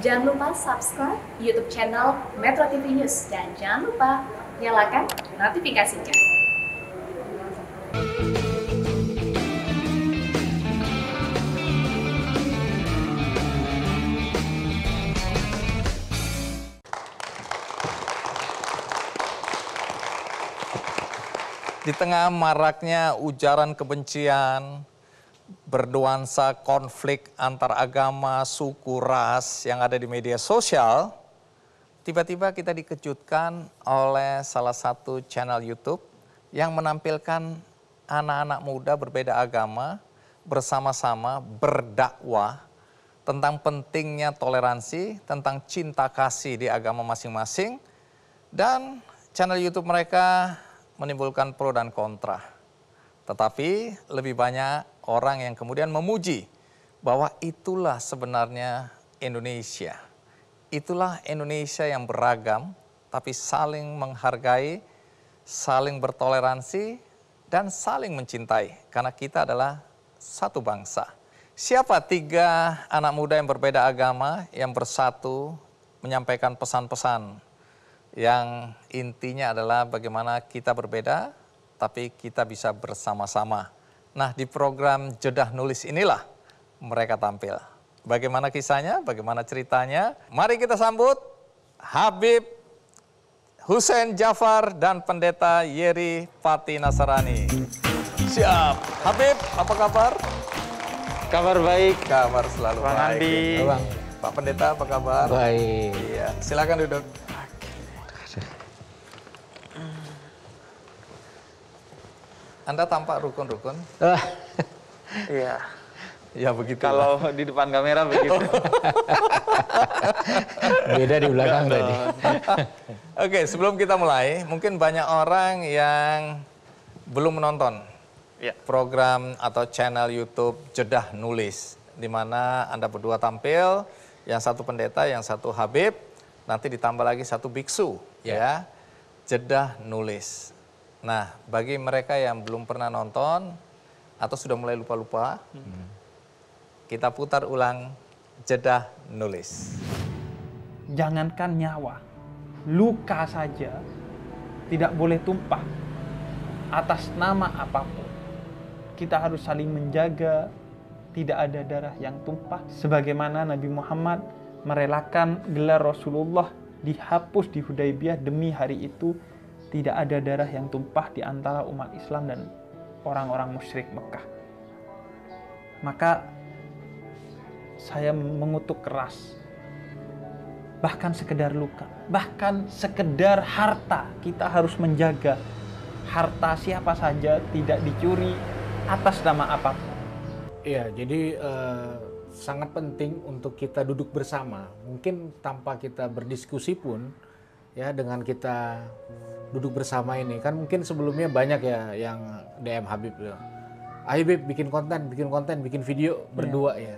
Jangan lupa subscribe YouTube channel Metro TV News dan jangan lupa nyalakan notifikasinya. Di tengah maraknya ujaran kebencian, berduansa konflik antar agama, suku, ras yang ada di media sosial, tiba-tiba kita dikejutkan oleh salah satu channel YouTube yang menampilkan anak-anak muda berbeda agama bersama-sama berdakwah tentang pentingnya toleransi, tentang cinta kasih di agama masing-masing dan channel YouTube mereka menimbulkan pro dan kontra. Tetapi lebih banyak orang yang kemudian memuji bahwa itulah sebenarnya Indonesia. Itulah Indonesia yang beragam, tapi saling menghargai, saling bertoleransi, dan saling mencintai, karena kita adalah satu bangsa. Siapa tiga anak muda yang berbeda agama yang bersatu menyampaikan pesan-pesan yang intinya adalah bagaimana kita berbeda, tapi kita bisa bersama-sama Nah, di program Jodah Nulis inilah mereka tampil. Bagaimana kisahnya, bagaimana ceritanya? Mari kita sambut Habib Hussein Jafar dan pendeta Yeri Pati Nasarani. Siap. Habib, apa kabar? Kabar baik. Kabar selalu Bang baik. Andi. Bang, Pak Pendeta apa kabar? Baik. Iya, silakan duduk. Anda tampak rukun-rukun. Ah. Iya. Ya begitu. Kalau di depan kamera begitu. Beda di belakang Gak tadi. Oke, sebelum kita mulai, mungkin banyak orang yang belum menonton ya. program atau channel YouTube Jedah Nulis, di mana Anda berdua tampil, yang satu pendeta, yang satu Habib, nanti ditambah lagi satu biksu, ya. ya. Jedah Nulis. Nah, bagi mereka yang belum pernah nonton atau sudah mulai lupa-lupa, hmm. kita putar ulang jedah nulis. Jangankan nyawa, luka saja tidak boleh tumpah atas nama apapun. Kita harus saling menjaga, tidak ada darah yang tumpah sebagaimana Nabi Muhammad merelakan gelar Rasulullah dihapus di Hudaibiyah demi hari itu tidak ada darah yang tumpah di antara umat Islam dan orang-orang musyrik Mekah. Maka saya mengutuk keras bahkan sekedar luka, bahkan sekedar harta. Kita harus menjaga harta siapa saja tidak dicuri atas nama apa. Iya, jadi eh, sangat penting untuk kita duduk bersama. Mungkin tanpa kita berdiskusi pun, ya dengan kita duduk bersama ini kan mungkin sebelumnya banyak ya yang DM Habib ya. Ayo Bib bikin konten, bikin konten, bikin video iya. berdua ya.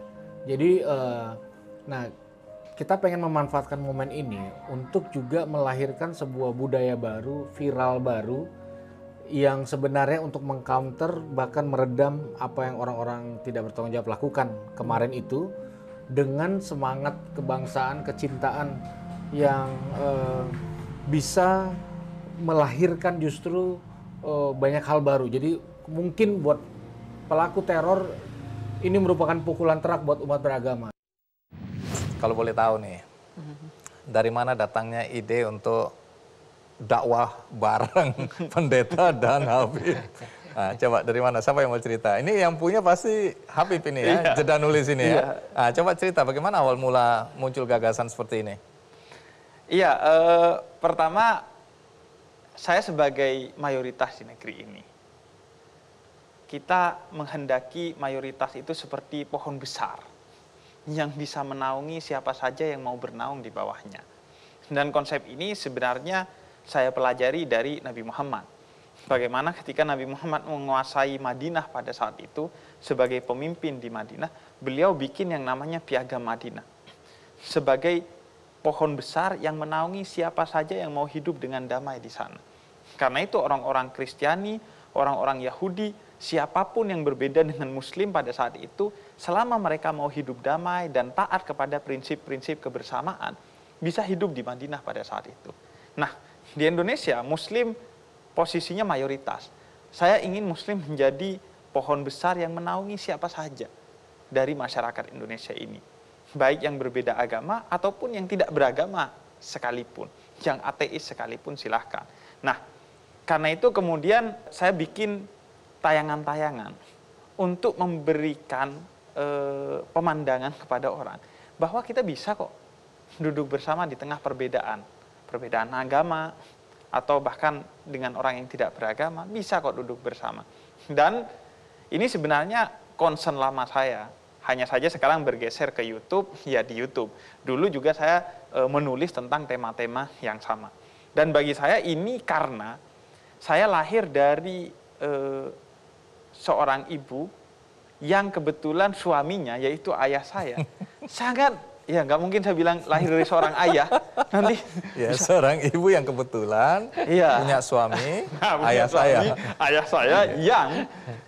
Jadi uh, nah kita pengen memanfaatkan momen ini untuk juga melahirkan sebuah budaya baru, viral baru yang sebenarnya untuk mengcounter bahkan meredam apa yang orang-orang tidak bertanggung jawab lakukan kemarin itu dengan semangat kebangsaan, kecintaan yang uh, bisa melahirkan justru uh, banyak hal baru. Jadi mungkin buat pelaku teror ini merupakan pukulan terak buat umat beragama. Kalau boleh tahu nih, dari mana datangnya ide untuk dakwah bareng pendeta dan Habib? Nah, coba dari mana? Siapa yang mau cerita? Ini yang punya pasti Habib ini ya, iya. jeda nulis ini ya. Iya. Nah, coba cerita bagaimana awal mula muncul gagasan seperti ini? Iya, eh, pertama saya sebagai mayoritas di negeri ini, kita menghendaki mayoritas itu seperti pohon besar yang bisa menaungi siapa saja yang mau bernaung di bawahnya. Dan konsep ini sebenarnya saya pelajari dari Nabi Muhammad. Bagaimana ketika Nabi Muhammad menguasai Madinah pada saat itu sebagai pemimpin di Madinah, beliau bikin yang namanya Piagam Madinah sebagai pohon besar yang menaungi siapa saja yang mau hidup dengan damai di sana. Karena itu orang-orang Kristiani, orang-orang Yahudi, siapapun yang berbeda dengan Muslim pada saat itu, selama mereka mau hidup damai dan taat kepada prinsip-prinsip kebersamaan, bisa hidup di Madinah pada saat itu. Nah, di Indonesia Muslim posisinya mayoritas. Saya ingin Muslim menjadi pohon besar yang menaungi siapa saja dari masyarakat Indonesia ini baik yang berbeda agama ataupun yang tidak beragama sekalipun, yang ateis sekalipun silahkan. Nah, karena itu kemudian saya bikin tayangan-tayangan untuk memberikan e, pemandangan kepada orang bahwa kita bisa kok duduk bersama di tengah perbedaan, perbedaan agama atau bahkan dengan orang yang tidak beragama bisa kok duduk bersama. Dan ini sebenarnya concern lama saya hanya saja sekarang bergeser ke YouTube, ya di YouTube. Dulu juga saya e, menulis tentang tema-tema yang sama. Dan bagi saya ini karena saya lahir dari e, seorang ibu yang kebetulan suaminya yaitu ayah saya sangat ya nggak mungkin saya bilang lahir dari seorang ayah nanti ya seorang ibu yang kebetulan ya. punya suami nah, punya ayah suami, saya ayah saya yang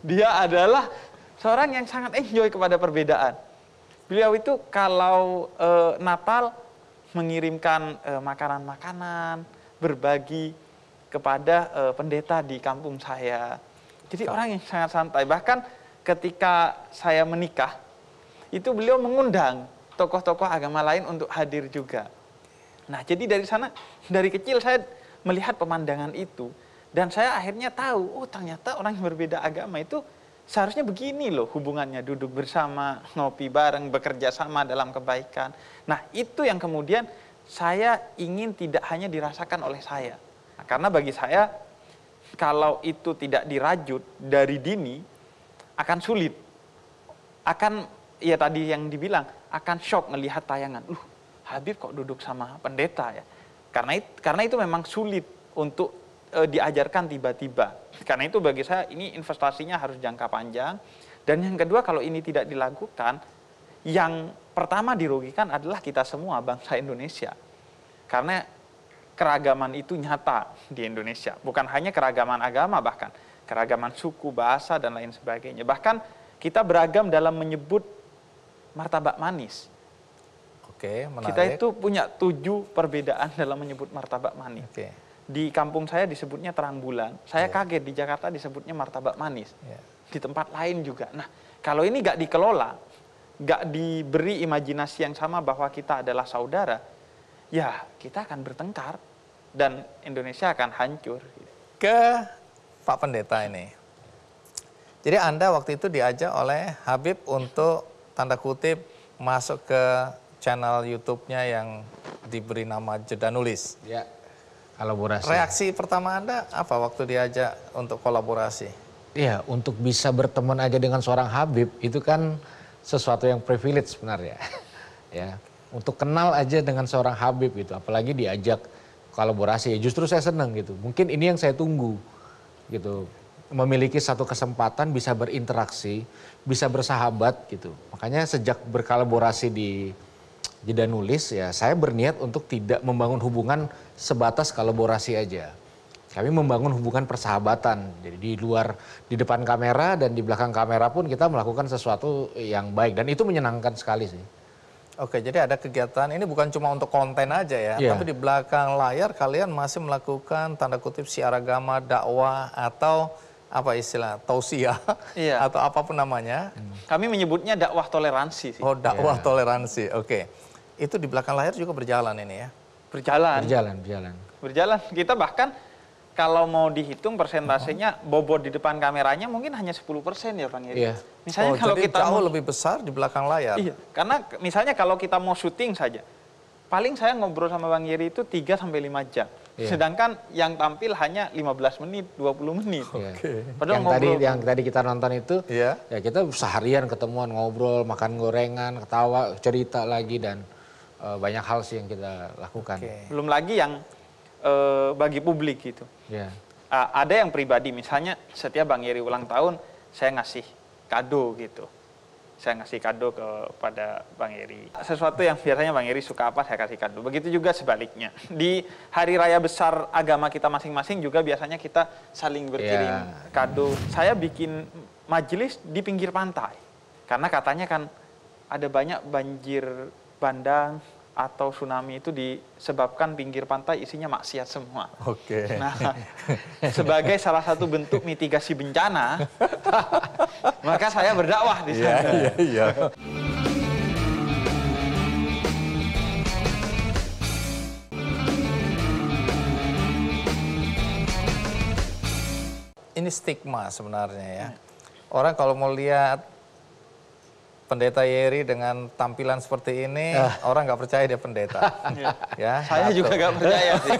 dia adalah seorang yang sangat enjoy kepada perbedaan. Beliau itu kalau e, Natal mengirimkan eh, makanan-makanan, berbagi kepada e, pendeta di kampung saya. Jadi orang yang sangat santai. Bahkan ketika saya menikah, itu beliau mengundang tokoh-tokoh agama lain untuk hadir juga. Nah, jadi dari sana, dari kecil saya melihat pemandangan itu. Dan saya akhirnya tahu, oh ternyata orang yang berbeda agama itu Seharusnya begini loh hubungannya duduk bersama, ngopi bareng, bekerja sama dalam kebaikan. Nah itu yang kemudian saya ingin tidak hanya dirasakan oleh saya. Nah, karena bagi saya kalau itu tidak dirajut dari dini akan sulit. Akan ya tadi yang dibilang akan shock melihat tayangan. Loh Habib kok duduk sama pendeta ya? Karena itu, karena itu memang sulit untuk e, diajarkan tiba-tiba. Karena itu bagi saya ini investasinya harus jangka panjang. Dan yang kedua kalau ini tidak dilakukan, yang pertama dirugikan adalah kita semua bangsa Indonesia. Karena keragaman itu nyata di Indonesia. Bukan hanya keragaman agama bahkan, keragaman suku, bahasa, dan lain sebagainya. Bahkan kita beragam dalam menyebut martabak manis. Oke, menarik. Kita itu punya tujuh perbedaan dalam menyebut martabak manis. Oke di kampung saya disebutnya terang bulan. Saya yeah. kaget di Jakarta disebutnya martabak manis. Yeah. Di tempat lain juga. Nah, kalau ini gak dikelola, gak diberi imajinasi yang sama bahwa kita adalah saudara, ya kita akan bertengkar dan Indonesia akan hancur. Ke Pak Pendeta ini. Jadi Anda waktu itu diajak oleh Habib untuk tanda kutip masuk ke channel YouTube-nya yang diberi nama Jeda Nulis. Ya kolaborasi. Reaksi pertama Anda apa waktu diajak untuk kolaborasi? Iya, untuk bisa berteman aja dengan seorang Habib itu kan sesuatu yang privilege sebenarnya. ya, untuk kenal aja dengan seorang Habib itu, apalagi diajak kolaborasi, ya, justru saya senang gitu. Mungkin ini yang saya tunggu gitu. Memiliki satu kesempatan bisa berinteraksi, bisa bersahabat gitu. Makanya sejak berkolaborasi di jeda nulis ya saya berniat untuk tidak membangun hubungan sebatas kolaborasi aja. Kami membangun hubungan persahabatan. Jadi di luar, di depan kamera dan di belakang kamera pun kita melakukan sesuatu yang baik. Dan itu menyenangkan sekali sih. Oke, jadi ada kegiatan ini bukan cuma untuk konten aja ya, yeah. tapi di belakang layar kalian masih melakukan tanda kutip siar agama, dakwah atau apa istilah tausiah yeah. atau apapun namanya. Hmm. Kami menyebutnya dakwah toleransi sih. Oh, dakwah yeah. toleransi. Oke. Itu di belakang layar juga berjalan ini ya berjalan. Berjalan, berjalan. Berjalan. Kita bahkan kalau mau dihitung persentasenya bobot di depan kameranya mungkin hanya 10% ya Bang Yeri. Iya. Misalnya oh, kalau kita jauh mau, lebih besar di belakang layar. Iya. Karena misalnya kalau kita mau syuting saja paling saya ngobrol sama Bang Yeri itu 3 sampai 5 jam. Yeah. Sedangkan yang tampil hanya 15 menit, 20 menit. Iya. Okay. yang ngobrol. tadi yang tadi kita nonton itu yeah. ya kita seharian ketemuan ngobrol, makan gorengan, ketawa, cerita lagi dan Eh, banyak hal sih yang kita lakukan. Okay. Belum lagi yang uh, bagi publik gitu. Yeah. Uh, ada yang pribadi, misalnya setiap Bang Yeri ulang tahun, saya ngasih kado gitu. Saya ngasih kado kepada Bang Yeri. Sesuatu yang biasanya Bang Yeri suka apa, saya kasih kado. Begitu juga sebaliknya. Di hari raya besar agama kita masing-masing juga biasanya kita saling berkirim yeah. kado. Saya bikin majelis di pinggir pantai. Karena katanya kan ada banyak banjir bandang, atau tsunami itu disebabkan pinggir pantai isinya maksiat semua. Oke. Okay. Nah, sebagai salah satu bentuk mitigasi bencana, maka saya berdakwah di iya, sana. Iya, iya, iya. Ini stigma sebenarnya ya. Orang kalau mau lihat pendeta Yeri dengan tampilan seperti ini uh. orang nggak percaya dia pendeta. Ya. ya, saya satu. juga nggak percaya sih.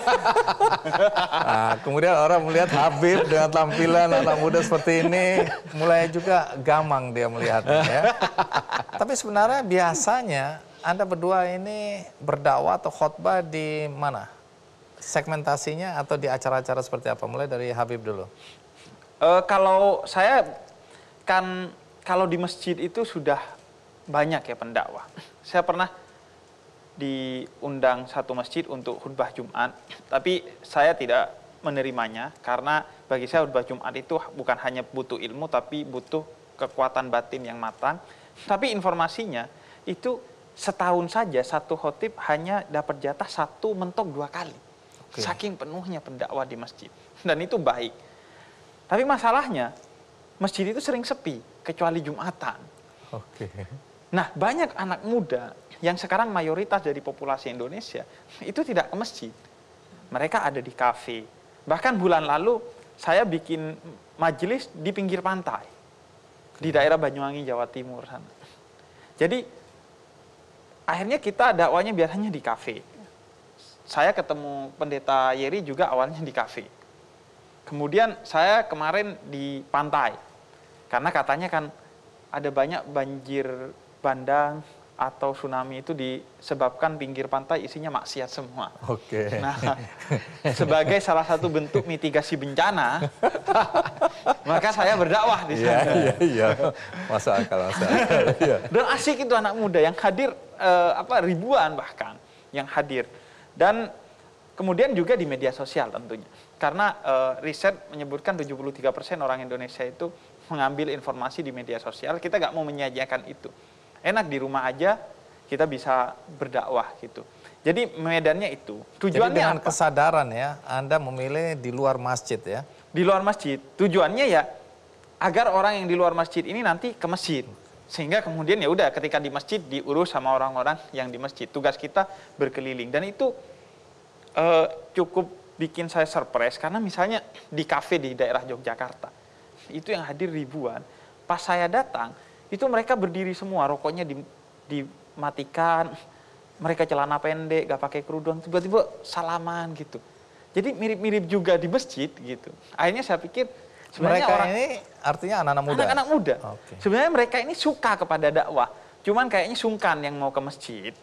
nah, kemudian orang melihat Habib dengan tampilan anak muda seperti ini mulai juga gamang dia melihatnya ya. Tapi sebenarnya biasanya Anda berdua ini berdakwah atau khotbah di mana? Segmentasinya atau di acara-acara seperti apa? Mulai dari Habib dulu. Uh, kalau saya kan kalau di masjid itu sudah banyak ya pendakwah. Saya pernah diundang satu masjid untuk khutbah Jumat, tapi saya tidak menerimanya karena bagi saya khutbah Jumat itu bukan hanya butuh ilmu tapi butuh kekuatan batin yang matang. Tapi informasinya itu setahun saja satu khotib hanya dapat jatah satu mentok dua kali. Okay. Saking penuhnya pendakwah di masjid. Dan itu baik. Tapi masalahnya masjid itu sering sepi kecuali Jumatan. Oke. Nah, banyak anak muda yang sekarang mayoritas dari populasi Indonesia itu tidak ke masjid. Mereka ada di kafe. Bahkan bulan lalu saya bikin majelis di pinggir pantai di hmm. daerah Banyuwangi Jawa Timur sana. Jadi akhirnya kita dakwanya biasanya di kafe. Saya ketemu pendeta Yeri juga awalnya di kafe. Kemudian saya kemarin di pantai. Karena katanya kan ada banyak banjir bandang atau tsunami itu disebabkan pinggir pantai isinya maksiat semua. Oke. Okay. Nah, sebagai salah satu bentuk mitigasi bencana, maka saya berdakwah di iya, sana. Iya, iya. yeah. Masa akal, masa iya. Dan asik itu anak muda yang hadir eh, apa ribuan bahkan yang hadir. Dan kemudian juga di media sosial tentunya. Karena eh, riset menyebutkan 73% orang Indonesia itu mengambil informasi di media sosial, kita nggak mau menyajikan itu enak di rumah aja kita bisa berdakwah gitu. Jadi medannya itu. Tujuannya Jadi dengan apa? kesadaran ya, Anda memilih di luar masjid ya. Di luar masjid. Tujuannya ya agar orang yang di luar masjid ini nanti ke masjid. Sehingga kemudian ya udah ketika di masjid diurus sama orang-orang yang di masjid. Tugas kita berkeliling dan itu eh, cukup bikin saya surprise karena misalnya di kafe di daerah Yogyakarta itu yang hadir ribuan. Pas saya datang itu mereka berdiri semua rokoknya dimatikan mereka celana pendek gak pakai kerudung tiba-tiba salaman gitu jadi mirip-mirip juga di masjid gitu akhirnya saya pikir sebenarnya mereka orang ini artinya anak-anak muda anak-anak muda okay. sebenarnya mereka ini suka kepada dakwah cuman kayaknya sungkan yang mau ke masjid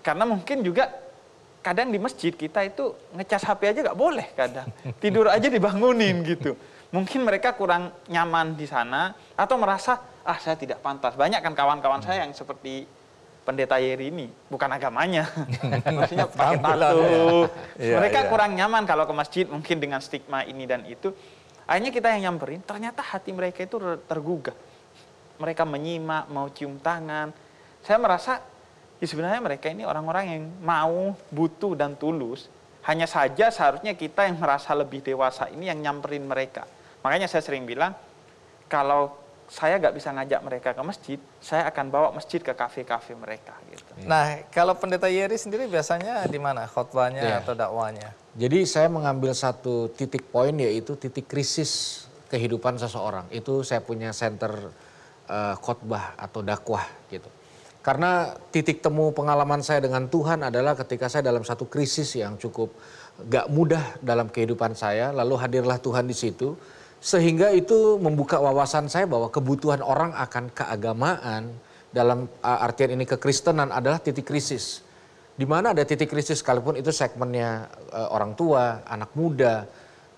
karena mungkin juga kadang di masjid kita itu ngecas HP aja gak boleh kadang tidur aja dibangunin gitu mungkin mereka kurang nyaman di sana atau merasa ah saya tidak pantas. Banyak kan kawan-kawan saya yang seperti pendeta Yeri ini, bukan agamanya. Maksudnya pakai tato. Iya, iya. Mereka kurang nyaman kalau ke masjid mungkin dengan stigma ini dan itu. Akhirnya kita yang nyamperin, ternyata hati mereka itu tergugah. Mereka menyimak, mau cium tangan. Saya merasa ya sebenarnya mereka ini orang-orang yang mau, butuh, dan tulus. Hanya saja seharusnya kita yang merasa lebih dewasa ini yang nyamperin mereka. Makanya saya sering bilang, kalau saya nggak bisa ngajak mereka ke masjid, saya akan bawa masjid ke kafe-kafe mereka. Gitu. Hmm. Nah, kalau pendeta Yeri sendiri biasanya di mana khotbahnya yeah. atau dakwanya? Jadi saya mengambil satu titik poin yaitu titik krisis kehidupan seseorang. Itu saya punya center uh, khotbah atau dakwah gitu. Karena titik temu pengalaman saya dengan Tuhan adalah ketika saya dalam satu krisis yang cukup gak mudah dalam kehidupan saya, lalu hadirlah Tuhan di situ sehingga itu membuka wawasan saya bahwa kebutuhan orang akan keagamaan dalam artian ini kekristenan adalah titik krisis. Di mana ada titik krisis sekalipun itu segmennya e, orang tua, anak muda.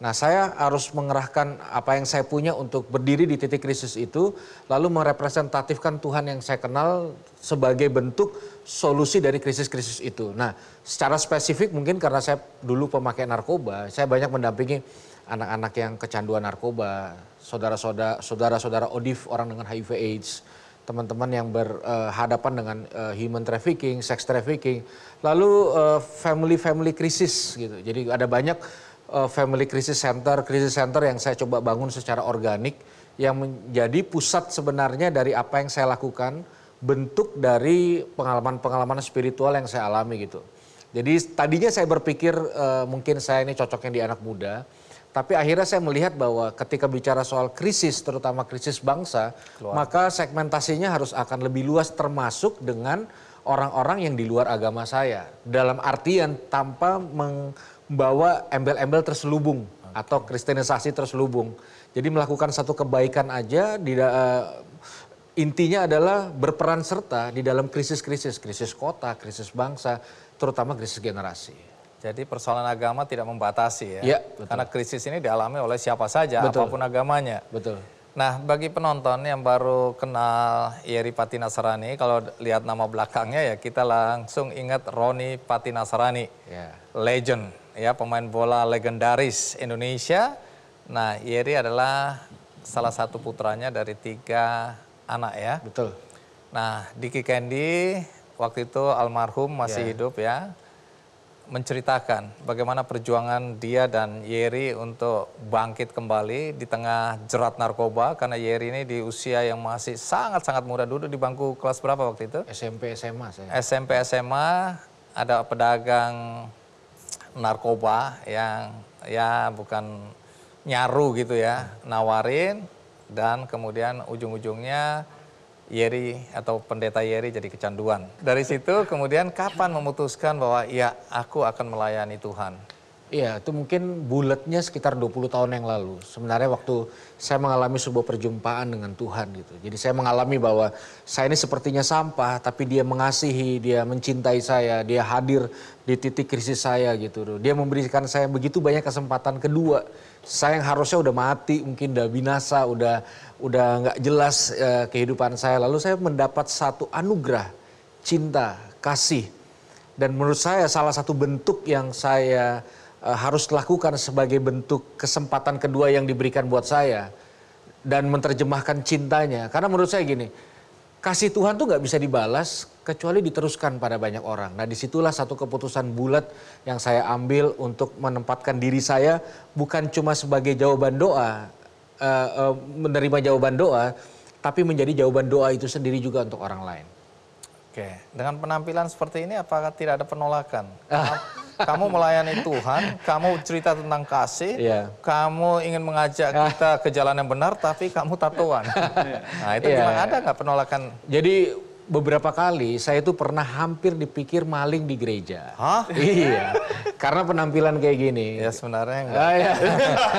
Nah, saya harus mengerahkan apa yang saya punya untuk berdiri di titik krisis itu lalu merepresentatifkan Tuhan yang saya kenal sebagai bentuk solusi dari krisis-krisis itu. Nah, secara spesifik mungkin karena saya dulu pemakai narkoba, saya banyak mendampingi anak-anak yang kecanduan narkoba, saudara-saudara saudara-saudara odif orang dengan HIV AIDS, teman-teman yang berhadapan eh, dengan uh, human trafficking, sex trafficking, lalu eh, family family family krisis gitu. Jadi ada banyak uh, family crisis center, crisis center yang saya coba bangun secara organik yang menjadi pusat sebenarnya dari apa yang saya lakukan, bentuk dari pengalaman-pengalaman spiritual yang saya alami gitu. Jadi tadinya saya berpikir uh, mungkin saya ini cocoknya di anak muda, tapi akhirnya saya melihat bahwa ketika bicara soal krisis, terutama krisis bangsa, Keluar. maka segmentasinya harus akan lebih luas termasuk dengan orang-orang yang di luar agama saya. Dalam artian tanpa membawa embel-embel terselubung okay. atau kristenisasi terselubung. Jadi melakukan satu kebaikan aja di eh, intinya adalah berperan serta di dalam krisis-krisis, krisis kota, krisis bangsa, terutama krisis generasi. Jadi persoalan agama tidak membatasi ya. ya betul. Karena krisis ini dialami oleh siapa saja, betul. apapun agamanya. Betul. Nah, bagi penonton yang baru kenal Yeri Patinasarani, kalau lihat nama belakangnya ya kita langsung ingat Roni Patinasarani, Ya. legend, ya pemain bola legendaris Indonesia. Nah, Yeri adalah salah satu putranya dari tiga anak ya. Betul. Nah, Diki Kendi waktu itu almarhum masih ya. hidup ya menceritakan bagaimana perjuangan dia dan Yeri untuk bangkit kembali di tengah jerat narkoba karena Yeri ini di usia yang masih sangat-sangat muda duduk di bangku kelas berapa waktu itu? SMP SMA saya. SMP SMA ada pedagang narkoba yang ya bukan nyaru gitu ya, nawarin dan kemudian ujung-ujungnya Yeri atau pendeta Yeri jadi kecanduan. Dari situ kemudian kapan memutuskan bahwa ya aku akan melayani Tuhan? Iya, itu mungkin bulatnya sekitar 20 tahun yang lalu. Sebenarnya waktu saya mengalami sebuah perjumpaan dengan Tuhan gitu. Jadi saya mengalami bahwa saya ini sepertinya sampah, tapi dia mengasihi, dia mencintai saya, dia hadir di titik krisis saya gitu. Dia memberikan saya begitu banyak kesempatan kedua. Saya yang harusnya udah mati, mungkin udah binasa, udah udah nggak jelas uh, kehidupan saya. Lalu saya mendapat satu anugerah cinta, kasih. Dan menurut saya salah satu bentuk yang saya uh, harus lakukan sebagai bentuk kesempatan kedua yang diberikan buat saya dan menerjemahkan cintanya. Karena menurut saya gini, kasih Tuhan tuh nggak bisa dibalas kecuali diteruskan pada banyak orang. Nah disitulah satu keputusan bulat yang saya ambil untuk menempatkan diri saya bukan cuma sebagai jawaban doa, uh, menerima jawaban doa, tapi menjadi jawaban doa itu sendiri juga untuk orang lain. Oke, dengan penampilan seperti ini apakah tidak ada penolakan? Ah. kamu melayani Tuhan, kamu cerita tentang kasih, yeah. kamu ingin mengajak ah. kita ke jalan yang benar, tapi kamu tatuan. Yeah. Nah itu yeah. gimana ada nggak penolakan? Jadi beberapa kali saya itu pernah hampir dipikir maling di gereja. Hah? Iya. Karena penampilan kayak gini. Ya sebenarnya enggak. Ah, iya.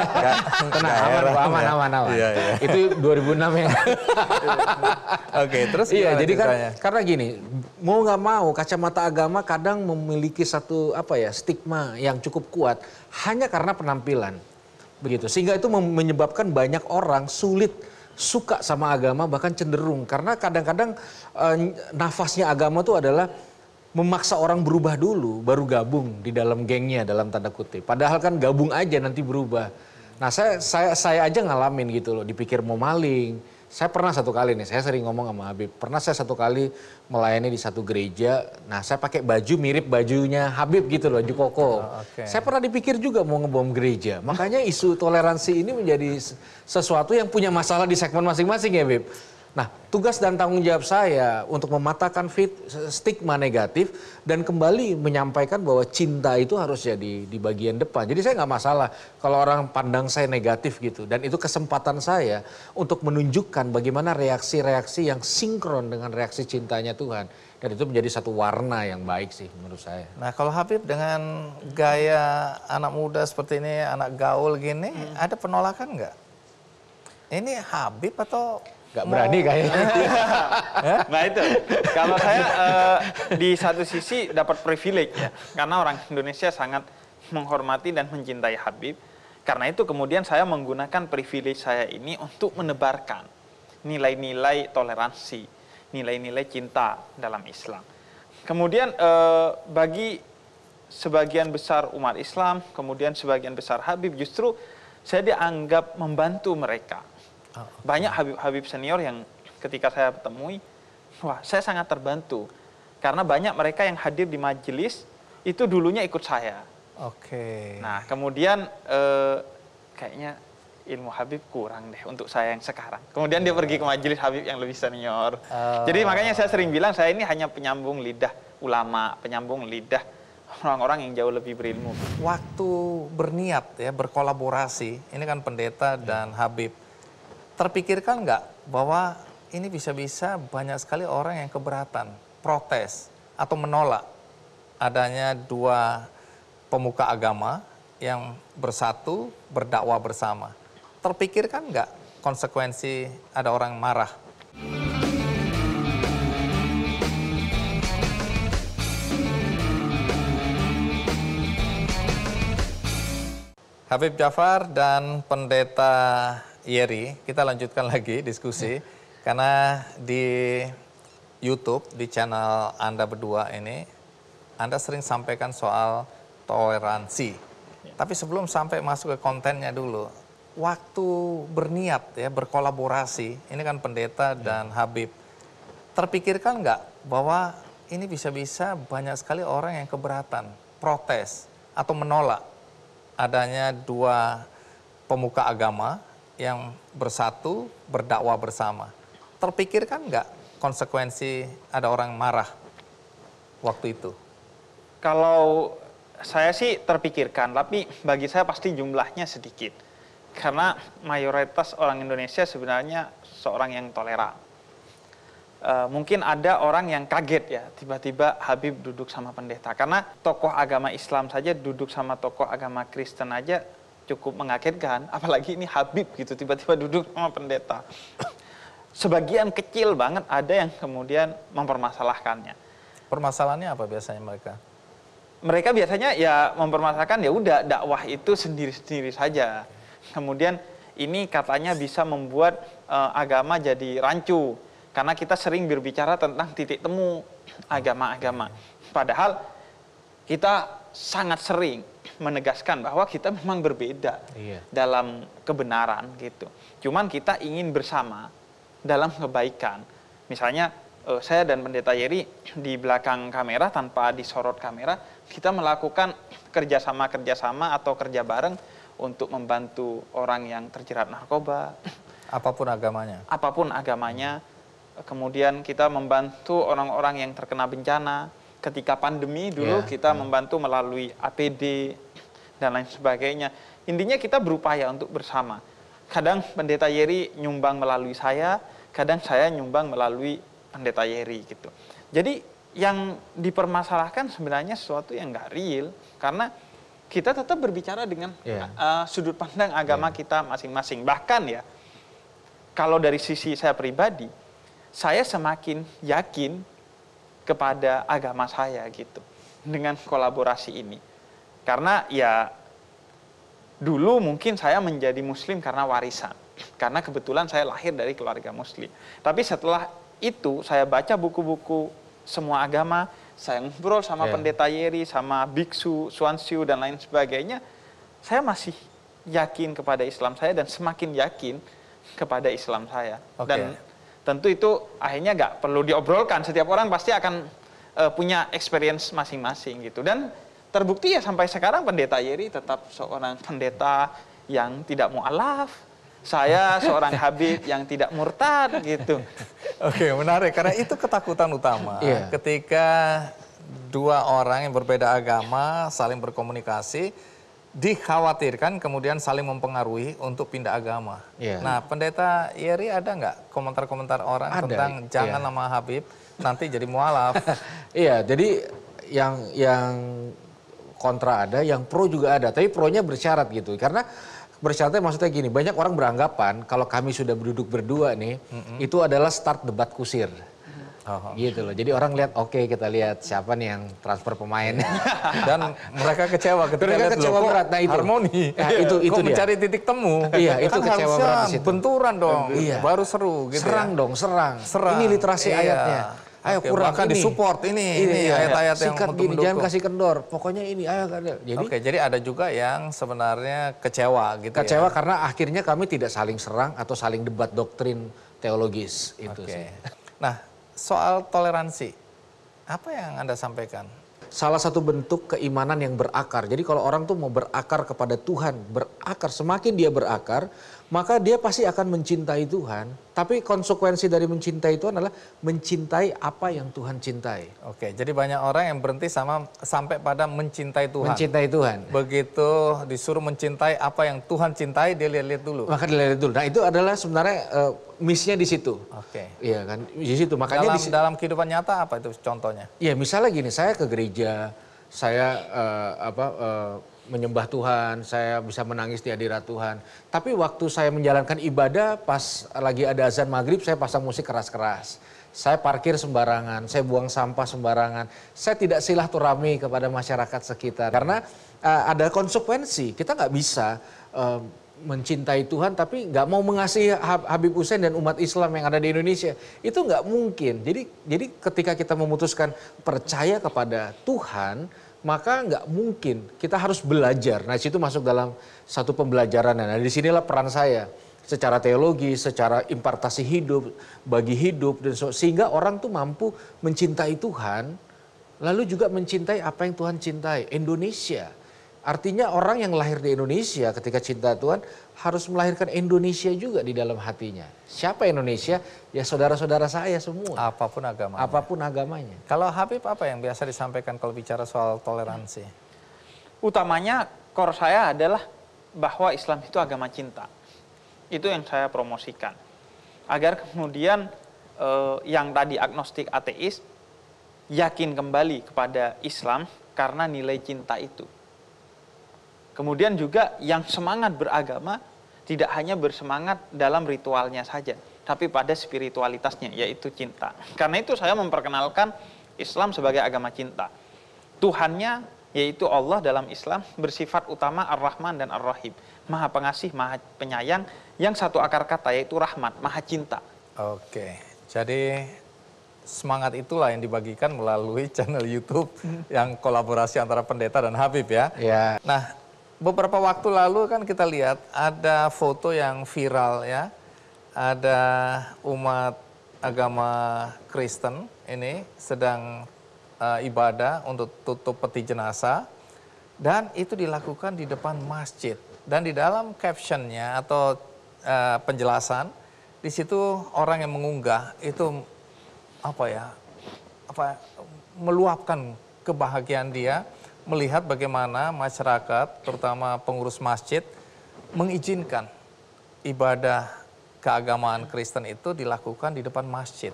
Tenang, aman, aman, aman, ya. aman, aman. Iya, iya. Itu 2006 ya. Oke, terus Iya, jadi kan karena gini, mau nggak mau kacamata agama kadang memiliki satu apa ya, stigma yang cukup kuat hanya karena penampilan. Begitu. Sehingga itu menyebabkan banyak orang sulit suka sama agama bahkan cenderung karena kadang-kadang e, nafasnya agama itu adalah memaksa orang berubah dulu baru gabung di dalam gengnya dalam tanda kutip. Padahal kan gabung aja nanti berubah. Nah saya saya saya aja ngalamin gitu loh dipikir mau maling, saya pernah satu kali nih, saya sering ngomong sama Habib, pernah saya satu kali melayani di satu gereja, nah saya pakai baju mirip bajunya Habib gitu loh, baju koko. Oh, ah, okay. Saya pernah dipikir juga mau ngebom gereja, makanya isu toleransi ini menjadi sesuatu yang punya masalah di segmen masing-masing ya Habib. Nah, tugas dan tanggung jawab saya untuk mematahkan fit, stigma negatif dan kembali menyampaikan bahwa cinta itu harus jadi di bagian depan. Jadi saya nggak masalah kalau orang pandang saya negatif gitu. Dan itu kesempatan saya untuk menunjukkan bagaimana reaksi-reaksi yang sinkron dengan reaksi cintanya Tuhan. Dan itu menjadi satu warna yang baik sih menurut saya. Nah kalau Habib dengan gaya anak muda seperti ini, anak gaul gini, hmm. ada penolakan nggak? Ini Habib atau nggak berani kayaknya. Oh. Iya. nah itu, kalau saya uh, di satu sisi dapat privilege ya, karena orang Indonesia sangat menghormati dan mencintai Habib. Karena itu kemudian saya menggunakan privilege saya ini untuk menebarkan nilai-nilai toleransi, nilai-nilai cinta dalam Islam. Kemudian uh, bagi sebagian besar umat Islam, kemudian sebagian besar Habib justru saya dianggap membantu mereka Oh, banyak Habib-Habib oh. senior yang ketika saya temui, wah saya sangat terbantu. Karena banyak mereka yang hadir di majelis itu dulunya ikut saya. Oke. Okay. Nah kemudian eh, kayaknya ilmu Habib kurang deh untuk saya yang sekarang. Kemudian dia pergi ke majelis Habib yang lebih senior. Uh. Jadi makanya saya sering bilang saya ini hanya penyambung lidah ulama, penyambung lidah orang-orang yang jauh lebih berilmu. Waktu berniat ya berkolaborasi, ini kan pendeta iya. dan Habib terpikirkan nggak bahwa ini bisa-bisa banyak sekali orang yang keberatan, protes, atau menolak adanya dua pemuka agama yang bersatu berdakwah bersama. Terpikirkan nggak konsekuensi ada orang marah? Habib Jafar dan pendeta Yeri, kita lanjutkan lagi diskusi karena di YouTube di channel Anda berdua ini Anda sering sampaikan soal toleransi. Ya. Tapi sebelum sampai masuk ke kontennya dulu, waktu berniat ya berkolaborasi, ini kan pendeta ya. dan Habib. Terpikirkan nggak bahwa ini bisa-bisa banyak sekali orang yang keberatan, protes atau menolak adanya dua pemuka agama yang bersatu berdakwah bersama. Terpikirkan nggak konsekuensi ada orang marah waktu itu? Kalau saya sih terpikirkan, tapi bagi saya pasti jumlahnya sedikit. Karena mayoritas orang Indonesia sebenarnya seorang yang toleran. E, mungkin ada orang yang kaget ya, tiba-tiba Habib duduk sama pendeta. Karena tokoh agama Islam saja duduk sama tokoh agama Kristen aja cukup mengagetkan, apalagi ini Habib gitu tiba-tiba duduk sama pendeta. Sebagian kecil banget ada yang kemudian mempermasalahkannya. Permasalahannya apa biasanya mereka? Mereka biasanya ya mempermasalahkan ya udah dakwah itu sendiri-sendiri saja. Kemudian ini katanya bisa membuat uh, agama jadi rancu karena kita sering berbicara tentang titik temu agama-agama. Padahal kita sangat sering menegaskan bahwa kita memang berbeda iya. dalam kebenaran gitu. Cuman kita ingin bersama dalam kebaikan. Misalnya eh, saya dan Pendeta Yeri di belakang kamera tanpa disorot kamera, kita melakukan kerjasama-kerjasama atau kerja bareng untuk membantu orang yang terjerat narkoba. Apapun agamanya. Apapun agamanya. Kemudian kita membantu orang-orang yang terkena bencana ketika pandemi dulu yeah. kita yeah. membantu melalui APD dan lain sebagainya. Intinya kita berupaya untuk bersama. Kadang pendeta Yeri nyumbang melalui saya, kadang saya nyumbang melalui pendeta Yeri gitu. Jadi yang dipermasalahkan sebenarnya sesuatu yang nggak real karena kita tetap berbicara dengan yeah. Ya. uh, sudut pandang agama yeah. kita masing-masing. Bahkan ya kalau dari sisi saya pribadi, saya semakin yakin kepada agama saya gitu dengan kolaborasi ini karena ya dulu mungkin saya menjadi muslim karena warisan karena kebetulan saya lahir dari keluarga muslim tapi setelah itu saya baca buku-buku semua agama saya ngobrol sama yeah. pendeta Yeri sama biksu suansiu dan lain sebagainya saya masih yakin kepada Islam saya dan semakin yakin kepada Islam saya okay. dan tentu itu akhirnya nggak perlu diobrolkan setiap orang pasti akan uh, punya experience masing-masing gitu dan terbukti ya sampai sekarang pendeta Yeri tetap seorang pendeta yang tidak mau alaf saya seorang habib yang tidak murtad gitu oke menarik karena itu ketakutan utama yeah. ketika dua orang yang berbeda agama saling berkomunikasi dikhawatirkan kemudian saling mempengaruhi untuk pindah agama. Yeah. Nah, pendeta Yeri ada nggak komentar-komentar orang ada, tentang iya. jangan yeah. nama Habib nanti jadi mualaf? Iya, yeah, jadi yang yang kontra ada, yang pro juga ada. Tapi pro-nya bersyarat gitu, karena bersyaratnya maksudnya gini, banyak orang beranggapan kalau kami sudah duduk berdua nih, mm -hmm. itu adalah start debat kusir. Oh. Gitu loh. Jadi orang lihat oke okay, kita lihat siapa nih yang transfer pemain. Dan mereka kecewa ketika mereka lihat kecewa berat. Nah, itu. harmoni. Nah, iya. itu itu kok dia. mencari titik temu. Iya, itu kan kecewa berat Benturan dong. Iya. Baru seru gitu. Ya. Serang ya. dong, serang. serang. Ini literasi iya. ayatnya. Ayo Oke, kurang bahkan ini. disupport ini iya, ini iya. ayat-ayat yang sikat gini mendukung. jangan kasih kendor. Pokoknya ini ayo jadi Oke, jadi ada juga yang sebenarnya kecewa gitu Kecewa ya. karena akhirnya kami tidak saling serang atau saling debat doktrin teologis itu Oke. sih. Nah, soal toleransi, apa yang Anda sampaikan? Salah satu bentuk keimanan yang berakar. Jadi kalau orang tuh mau berakar kepada Tuhan, berakar semakin dia berakar, maka dia pasti akan mencintai Tuhan. Tapi konsekuensi dari mencintai Tuhan adalah mencintai apa yang Tuhan cintai. Oke, jadi banyak orang yang berhenti sama sampai pada mencintai Tuhan. Mencintai Tuhan. Begitu disuruh mencintai apa yang Tuhan cintai, dia lihat-lihat dulu. Maka dia lihat dulu. Nah, itu adalah sebenarnya uh, eh, misnya di situ. Oke. Iya kan, di situ. Makanya dalam, di, dalam kehidupan nyata apa itu contohnya? Iya, misalnya gini, saya ke gereja, saya uh, apa uh, menyembah Tuhan, saya bisa menangis di hadirat Tuhan. Tapi waktu saya menjalankan ibadah, pas lagi ada azan maghrib, saya pasang musik keras-keras. Saya parkir sembarangan, saya buang sampah sembarangan. Saya tidak silaturahmi kepada masyarakat sekitar. Karena uh, ada konsekuensi, kita nggak bisa uh, mencintai Tuhan tapi nggak mau mengasihi Habib Hussein dan umat Islam yang ada di Indonesia itu nggak mungkin jadi jadi ketika kita memutuskan percaya kepada Tuhan maka nggak mungkin kita harus belajar. Nah, situ masuk dalam satu pembelajaran. Nah, disinilah peran saya secara teologi, secara impartasi hidup, bagi hidup dan so, sehingga orang tuh mampu mencintai Tuhan, lalu juga mencintai apa yang Tuhan cintai, Indonesia. Artinya orang yang lahir di Indonesia ketika cinta Tuhan harus melahirkan Indonesia juga di dalam hatinya. Siapa Indonesia? Ya saudara-saudara saya semua. Apapun agamanya. Apapun agamanya. Kalau Habib apa yang biasa disampaikan kalau bicara soal toleransi? Utamanya kor saya adalah bahwa Islam itu agama cinta. Itu yang saya promosikan. Agar kemudian eh, yang tadi agnostik ateis yakin kembali kepada Islam karena nilai cinta itu Kemudian juga yang semangat beragama tidak hanya bersemangat dalam ritualnya saja, tapi pada spiritualitasnya, yaitu cinta. Karena itu saya memperkenalkan Islam sebagai agama cinta. Tuhannya yaitu Allah dalam Islam bersifat utama Ar-Rahman dan Ar-Rahim. Maha pengasih, maha penyayang, yang satu akar kata yaitu rahmat, maha cinta. Oke, jadi semangat itulah yang dibagikan melalui channel YouTube yang kolaborasi antara pendeta dan Habib ya. Yeah. Nah, beberapa waktu lalu kan kita lihat ada foto yang viral ya. Ada umat agama Kristen ini sedang uh, ibadah untuk tutup peti jenazah dan itu dilakukan di depan masjid dan di dalam captionnya atau uh, penjelasan di situ orang yang mengunggah itu apa ya apa meluapkan kebahagiaan dia melihat bagaimana masyarakat, terutama pengurus masjid, mengizinkan ibadah keagamaan Kristen itu dilakukan di depan masjid.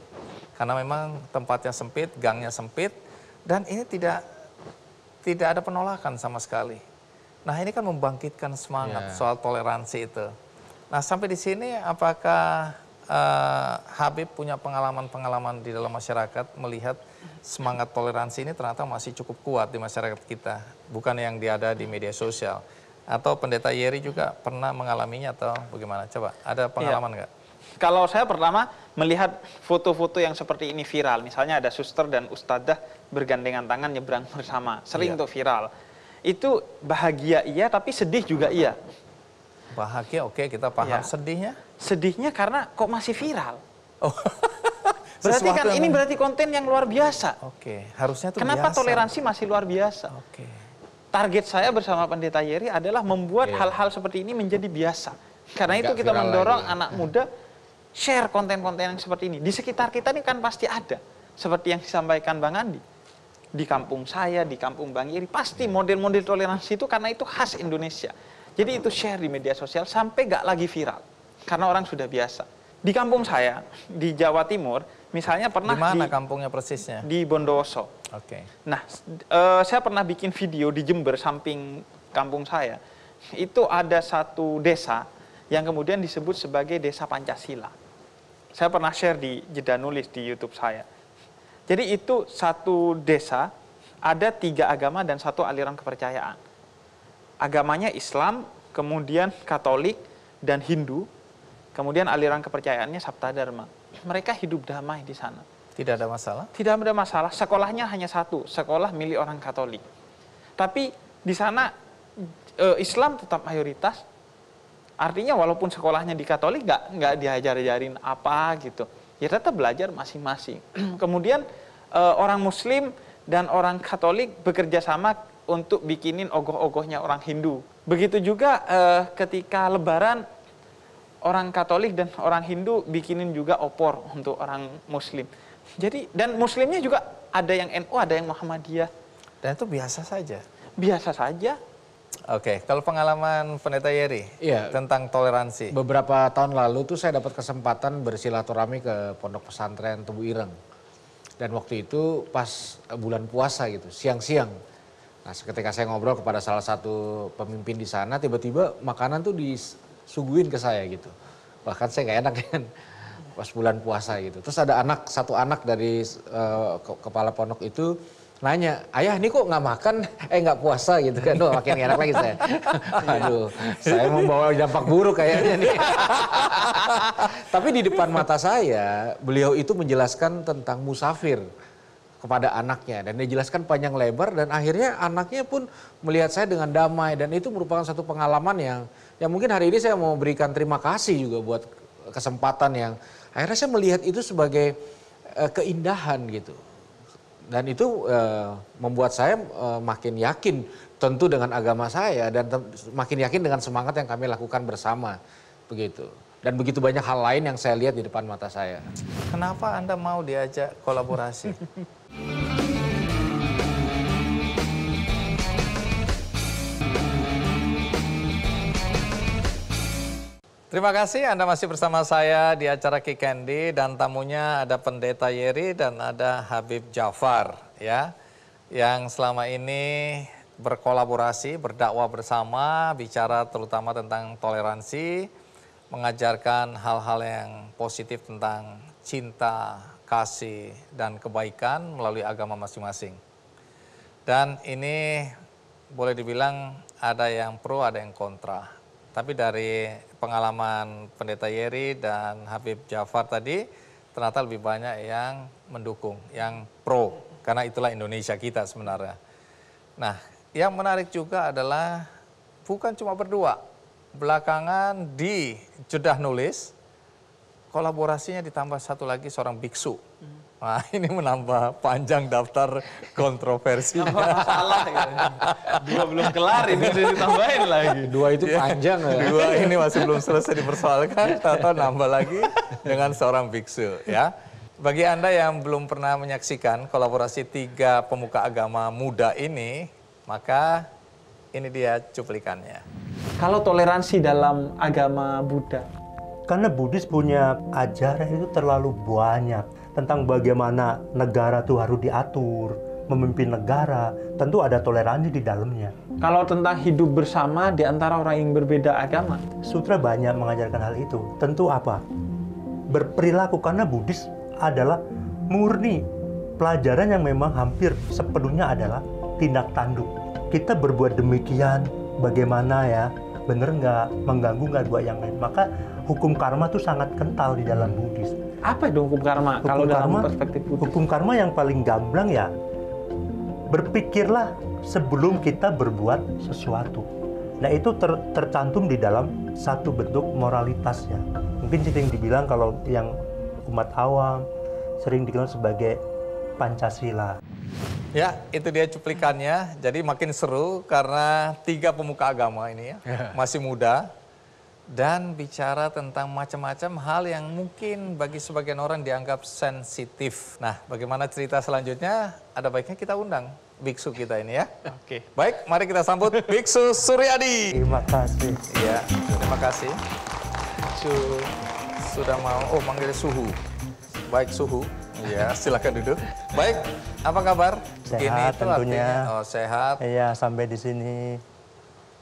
Karena memang tempatnya sempit, gangnya sempit, dan ini tidak tidak ada penolakan sama sekali. Nah ini kan membangkitkan semangat yeah. soal toleransi itu. Nah sampai di sini apakah uh, Habib punya pengalaman-pengalaman di dalam masyarakat melihat semangat toleransi ini ternyata masih cukup kuat di masyarakat kita, bukan yang diada di media sosial. Atau pendeta Yeri juga pernah mengalaminya atau bagaimana? Coba, ada iya. pengalaman nggak? Iya. Kalau saya pertama melihat foto-foto yang seperti ini viral, misalnya ada suster dan ustadzah bergandengan tangan nyebrang bersama, sering iya. viral. Itu bahagia iya, tapi sedih juga hmm. iya. Bahagia oke okay, kita paham. Iya. Sedihnya? Sedihnya karena kok masih viral. Oh. Berarti kan ini berarti konten yang luar biasa. Oke, okay. harusnya tuh Kenapa biasa. toleransi masih luar biasa? Oke. Okay. Target saya bersama Pendeta Yeri adalah membuat hal-hal okay. seperti ini menjadi biasa. Karena Enggak itu kita mendorong lagi. anak hmm. muda share konten-konten yang seperti ini. Di sekitar kita ini kan pasti ada. Seperti yang disampaikan Bang Andi. Di kampung saya, di kampung Bang Yeri, pasti hmm. model-model toleransi itu karena itu khas Indonesia. Jadi itu share di media sosial sampai gak lagi viral. Karena orang sudah biasa. Di kampung saya, di Jawa Timur, Misalnya pernah di mana kampungnya persisnya? Di Bondowoso. Oke. Okay. Nah, e, saya pernah bikin video di Jember samping kampung saya. Itu ada satu desa yang kemudian disebut sebagai desa Pancasila. Saya pernah share di jeda nulis di YouTube saya. Jadi itu satu desa ada tiga agama dan satu aliran kepercayaan. Agamanya Islam, kemudian Katolik dan Hindu, kemudian aliran kepercayaannya Sabta Dharma mereka hidup damai di sana. Tidak ada masalah? Tidak ada masalah. Sekolahnya hanya satu, sekolah milik orang Katolik. Tapi di sana e, Islam tetap mayoritas. Artinya walaupun sekolahnya di Katolik nggak nggak diajar-ajarin apa gitu, ya tetap belajar masing-masing. Kemudian e, orang Muslim dan orang Katolik bekerja sama untuk bikinin ogoh-ogohnya orang Hindu. Begitu juga e, ketika Lebaran orang Katolik dan orang Hindu bikinin juga opor untuk orang Muslim. Jadi dan Muslimnya juga ada yang NU, ada yang Muhammadiyah. Dan itu biasa saja. Biasa saja. Oke, kalau pengalaman pendeta Yeri ya, tentang toleransi. Beberapa tahun lalu tuh saya dapat kesempatan bersilaturahmi ke pondok pesantren Tubuh Ireng. Dan waktu itu pas bulan puasa gitu, siang-siang. Nah, ketika saya ngobrol kepada salah satu pemimpin di sana, tiba-tiba makanan tuh di suguin ke saya gitu. Bahkan saya nggak enak kan pas bulan puasa gitu. Terus ada anak satu anak dari uh, kepala ponok itu nanya, ayah ini kok nggak makan, eh nggak puasa gitu kan? Duh, makin enak lagi saya. Iya. Aduh, saya membawa dampak buruk kayaknya nih. Tapi di depan mata saya, beliau itu menjelaskan tentang musafir kepada anaknya dan dia jelaskan panjang lebar dan akhirnya anaknya pun melihat saya dengan damai dan itu merupakan satu pengalaman yang Ya mungkin hari ini saya mau berikan terima kasih juga buat kesempatan yang akhirnya saya melihat itu sebagai uh, keindahan gitu. Dan itu uh, membuat saya uh, makin yakin tentu dengan agama saya dan makin yakin dengan semangat yang kami lakukan bersama begitu. Dan begitu banyak hal lain yang saya lihat di depan mata saya. Kenapa Anda mau diajak kolaborasi? Terima kasih Anda masih bersama saya di acara Kick Candy dan tamunya ada Pendeta Yeri dan ada Habib Jafar ya yang selama ini berkolaborasi, berdakwah bersama, bicara terutama tentang toleransi, mengajarkan hal-hal yang positif tentang cinta, kasih, dan kebaikan melalui agama masing-masing. Dan ini boleh dibilang ada yang pro, ada yang kontra. Tapi dari pengalaman Pendeta Yeri dan Habib Jafar tadi ternyata lebih banyak yang mendukung, yang pro. Karena itulah Indonesia kita sebenarnya. Nah, yang menarik juga adalah bukan cuma berdua. Belakangan di Jeddah Nulis, kolaborasinya ditambah satu lagi seorang biksu. Wah ini menambah panjang daftar kontroversi. masalah gitu. Dua belum kelar ini udah ditambahin lagi. Dua itu ya, panjang ya. Dua ini masih belum selesai dipersoalkan, Tata nambah lagi dengan seorang biksu ya. Bagi Anda yang belum pernah menyaksikan kolaborasi tiga pemuka agama muda ini, maka ini dia cuplikannya. Kalau toleransi dalam agama Buddha? Karena Buddhis punya ajaran itu terlalu banyak tentang bagaimana negara itu harus diatur, memimpin negara, tentu ada toleransi di dalamnya. Kalau tentang hidup bersama di antara orang yang berbeda agama, sutra banyak mengajarkan hal itu. Tentu apa? Berperilaku karena Buddhis adalah murni pelajaran yang memang hampir sepenuhnya adalah tindak tanduk. Kita berbuat demikian, bagaimana ya? Bener nggak? Mengganggu nggak buat yang lain? Maka hukum karma itu sangat kental di dalam Buddhis apa itu hukum karma hukum kalau dalam perspektif Buddha? Hukum karma yang paling gamblang ya berpikirlah sebelum kita berbuat sesuatu. Nah itu ter, tercantum di dalam satu bentuk moralitasnya. Mungkin sering dibilang kalau yang umat awam sering dikenal sebagai Pancasila. Ya, itu dia cuplikannya. Jadi makin seru karena tiga pemuka agama ini ya, ya. masih muda, dan bicara tentang macam-macam hal yang mungkin bagi sebagian orang dianggap sensitif. Nah, bagaimana cerita selanjutnya? Ada baiknya kita undang biksu kita ini ya. Oke. Okay. Baik, mari kita sambut biksu Suryadi. Terima kasih. Ya, terima kasih. Su sudah mau oh manggil suhu. Baik suhu. Iya, silakan duduk. Baik, apa kabar? Sehat Gini, tentunya. Artinya, oh, sehat. Iya, sampai di sini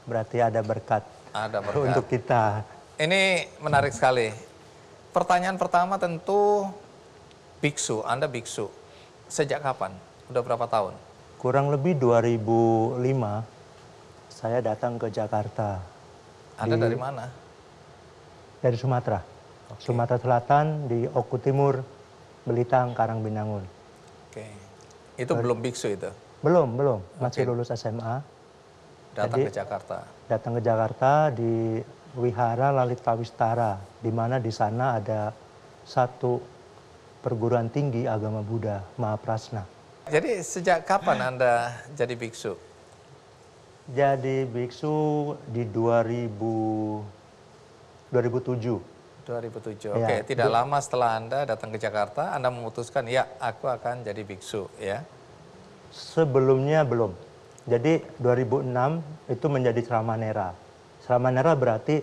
berarti ada berkat. Ada berkat. Untuk kita. Ini menarik sekali. Pertanyaan pertama tentu biksu, Anda biksu. Sejak kapan? Udah berapa tahun? Kurang lebih 2005 saya datang ke Jakarta. Anda di, dari mana? Dari Sumatera. Okay. Sumatera Selatan di Oku Timur, Belitang, Binangun. Oke. Okay. Itu Ber belum biksu itu? Belum, belum. Masih okay. lulus SMA datang Jadi, ke Jakarta. Datang ke Jakarta di Wihara Lalita Wistara, di mana di sana ada satu perguruan tinggi agama Buddha, Mahaprasna. Jadi sejak kapan Anda jadi biksu? Jadi biksu di 2000 2007. 2007. Oke, okay. tidak lama setelah Anda datang ke Jakarta, Anda memutuskan, ya, aku akan jadi biksu, ya? Sebelumnya belum. Jadi 2006 itu menjadi Sramanera. Sramanera berarti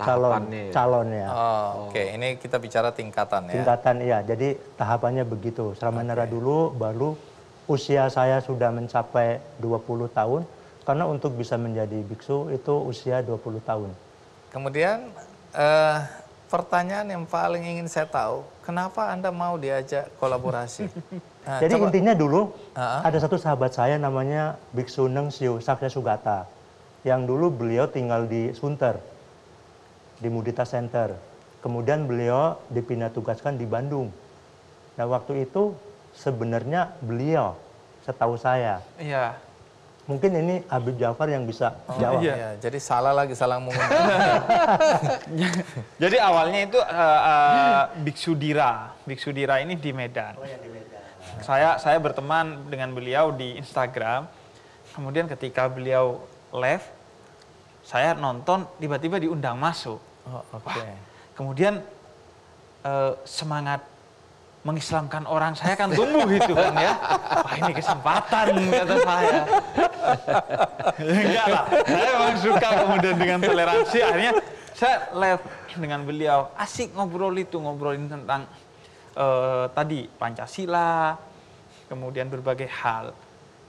calon calonnya. Oh, oke. Okay. Oh. Ini kita bicara tingkatan ya. Tingkatan iya. Jadi tahapannya begitu. Sramanera okay. dulu baru usia saya sudah mencapai 20 tahun karena untuk bisa menjadi biksu itu usia 20 tahun. Kemudian eh, pertanyaan yang paling ingin saya tahu, kenapa Anda mau diajak kolaborasi? Eh, jadi coba, intinya dulu uh -huh. ada satu sahabat saya namanya Biksu Neng Siu Sakya Sugata yang dulu beliau tinggal di Sunter di Mudita Center. Kemudian beliau dipindah tugaskan di Bandung. Nah waktu itu sebenarnya beliau setahu saya. Iya. Mungkin ini Habib Jafar yang bisa oh, jawab. Iya. iya. jadi salah lagi salah mengundang. jadi awalnya itu uh, uh, Biksu Dira. Biksu Dira ini di Medan. Oh, ya, di Medan saya saya berteman dengan beliau di Instagram. Kemudian ketika beliau live, saya nonton tiba-tiba diundang masuk. Oh, okay. kemudian eh, semangat mengislamkan orang saya kan tumbuh gitu kan ya. Wah ini kesempatan kata saya. Enggak lah, saya memang suka kemudian dengan toleransi. Akhirnya saya live dengan beliau, asik ngobrol itu, ngobrolin tentang eh, tadi Pancasila, kemudian berbagai hal.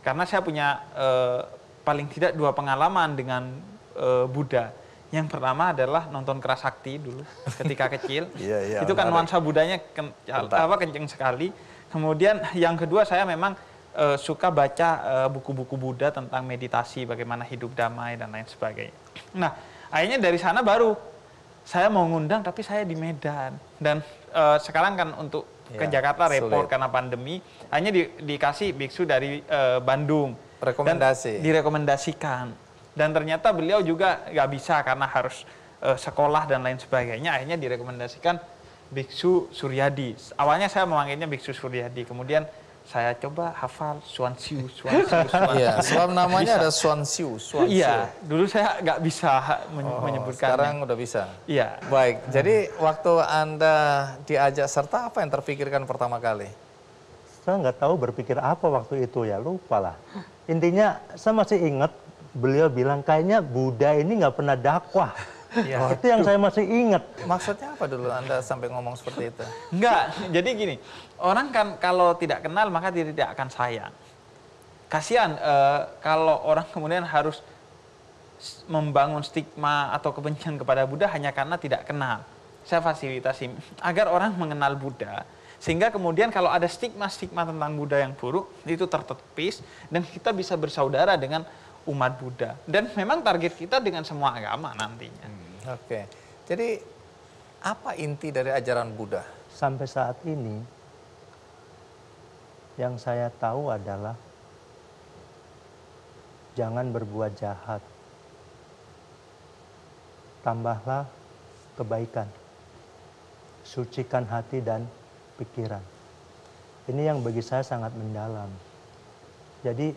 Karena saya punya eh, paling tidak dua pengalaman dengan eh, Buddha. Yang pertama adalah nonton Kerasakti dulu ketika kecil. Iya, iya, itu kan nuansa budanya ken, apa kenceng sekali. Kemudian yang kedua saya memang uh, suka baca buku eh, buku-buku Buddha tentang meditasi, bagaimana hidup damai dan lain sebagainya. Nah, akhirnya dari sana baru saya mau ngundang tapi saya di Medan dan uh, sekarang kan untuk ya, ke iya, Jakarta repot karena pandemi hanya di, dikasih biksu dari uh, Bandung rekomendasi dan direkomendasikan dan ternyata beliau juga nggak bisa karena harus uh, sekolah dan lain sebagainya akhirnya direkomendasikan biksu Suryadi awalnya saya memanggilnya biksu Suryadi kemudian saya coba hafal Suan Siu, Suan Siu, Suan siu Ya, namanya bisa. ada Suan Siu, Suan Iya, dulu saya nggak bisa men oh, menyebutkan. Sekarang udah bisa? Iya. Baik, hmm. jadi waktu Anda diajak serta apa yang terpikirkan pertama kali? Saya nggak tahu berpikir apa waktu itu ya, lupa lah. Intinya saya masih ingat beliau bilang kayaknya Buddha ini nggak pernah dakwah. Ya. Itu yang saya masih ingat. Maksudnya apa dulu Anda sampai ngomong seperti itu? Enggak, jadi gini, orang kan kalau tidak kenal maka tidak akan sayang. Kasihan uh, kalau orang kemudian harus membangun stigma atau kebencian kepada Buddha hanya karena tidak kenal. Saya fasilitasi agar orang mengenal Buddha sehingga kemudian kalau ada stigma-stigma tentang Buddha yang buruk itu tertepis dan kita bisa bersaudara dengan umat Buddha. Dan memang target kita dengan semua agama nantinya. Hmm. Oke. Jadi apa inti dari ajaran Buddha? Sampai saat ini yang saya tahu adalah jangan berbuat jahat. Tambahlah kebaikan. Sucikan hati dan pikiran. Ini yang bagi saya sangat mendalam. Jadi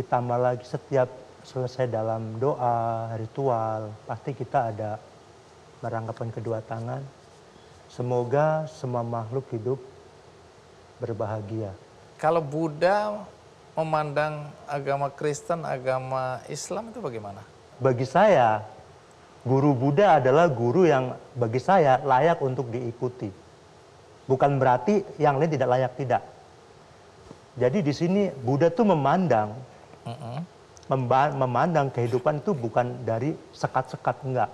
ditambah lagi setiap selesai dalam doa, ritual, pasti kita ada merangkapkan kedua tangan. Semoga semua makhluk hidup berbahagia. Kalau Buddha memandang agama Kristen, agama Islam itu bagaimana? Bagi saya, guru Buddha adalah guru yang bagi saya layak untuk diikuti. Bukan berarti yang lain tidak layak tidak. Jadi di sini Buddha tuh memandang mm -hmm memandang kehidupan itu bukan dari sekat-sekat enggak.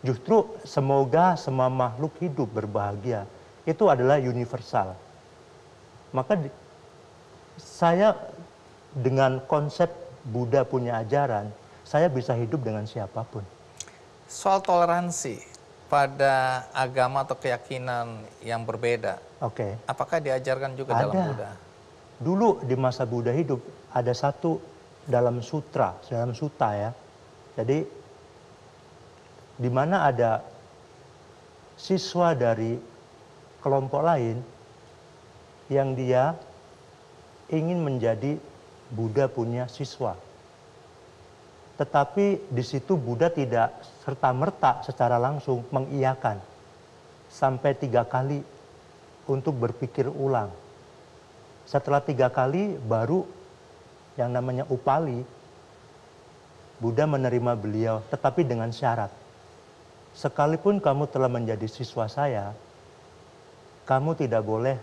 Justru semoga semua makhluk hidup berbahagia itu adalah universal. Maka saya dengan konsep Buddha punya ajaran, saya bisa hidup dengan siapapun. Soal toleransi pada agama atau keyakinan yang berbeda. Oke. Okay. Apakah diajarkan juga ada. dalam Buddha? Dulu di masa Buddha hidup ada satu dalam sutra, dalam suta ya. Jadi di mana ada siswa dari kelompok lain yang dia ingin menjadi Buddha punya siswa. Tetapi di situ Buddha tidak serta-merta secara langsung mengiyakan sampai tiga kali untuk berpikir ulang. Setelah tiga kali baru yang namanya Upali, Buddha menerima beliau tetapi dengan syarat. Sekalipun kamu telah menjadi siswa saya, kamu tidak boleh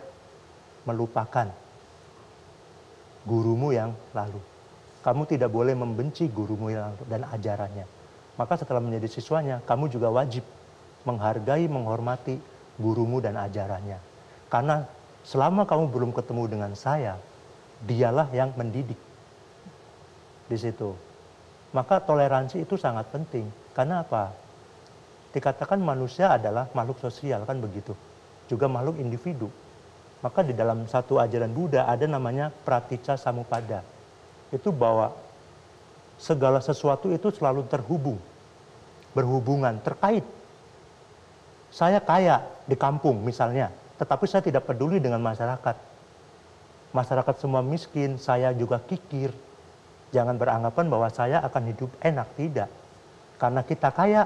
melupakan gurumu yang lalu. Kamu tidak boleh membenci gurumu yang lalu dan ajarannya. Maka setelah menjadi siswanya, kamu juga wajib menghargai, menghormati gurumu dan ajarannya. Karena selama kamu belum ketemu dengan saya, dialah yang mendidik di situ. Maka toleransi itu sangat penting. Karena apa? Dikatakan manusia adalah makhluk sosial kan begitu. Juga makhluk individu. Maka di dalam satu ajaran Buddha ada namanya pratica samupada. Itu bahwa segala sesuatu itu selalu terhubung, berhubungan, terkait. Saya kaya di kampung misalnya, tetapi saya tidak peduli dengan masyarakat. Masyarakat semua miskin, saya juga kikir, jangan beranggapan bahwa saya akan hidup enak tidak karena kita kaya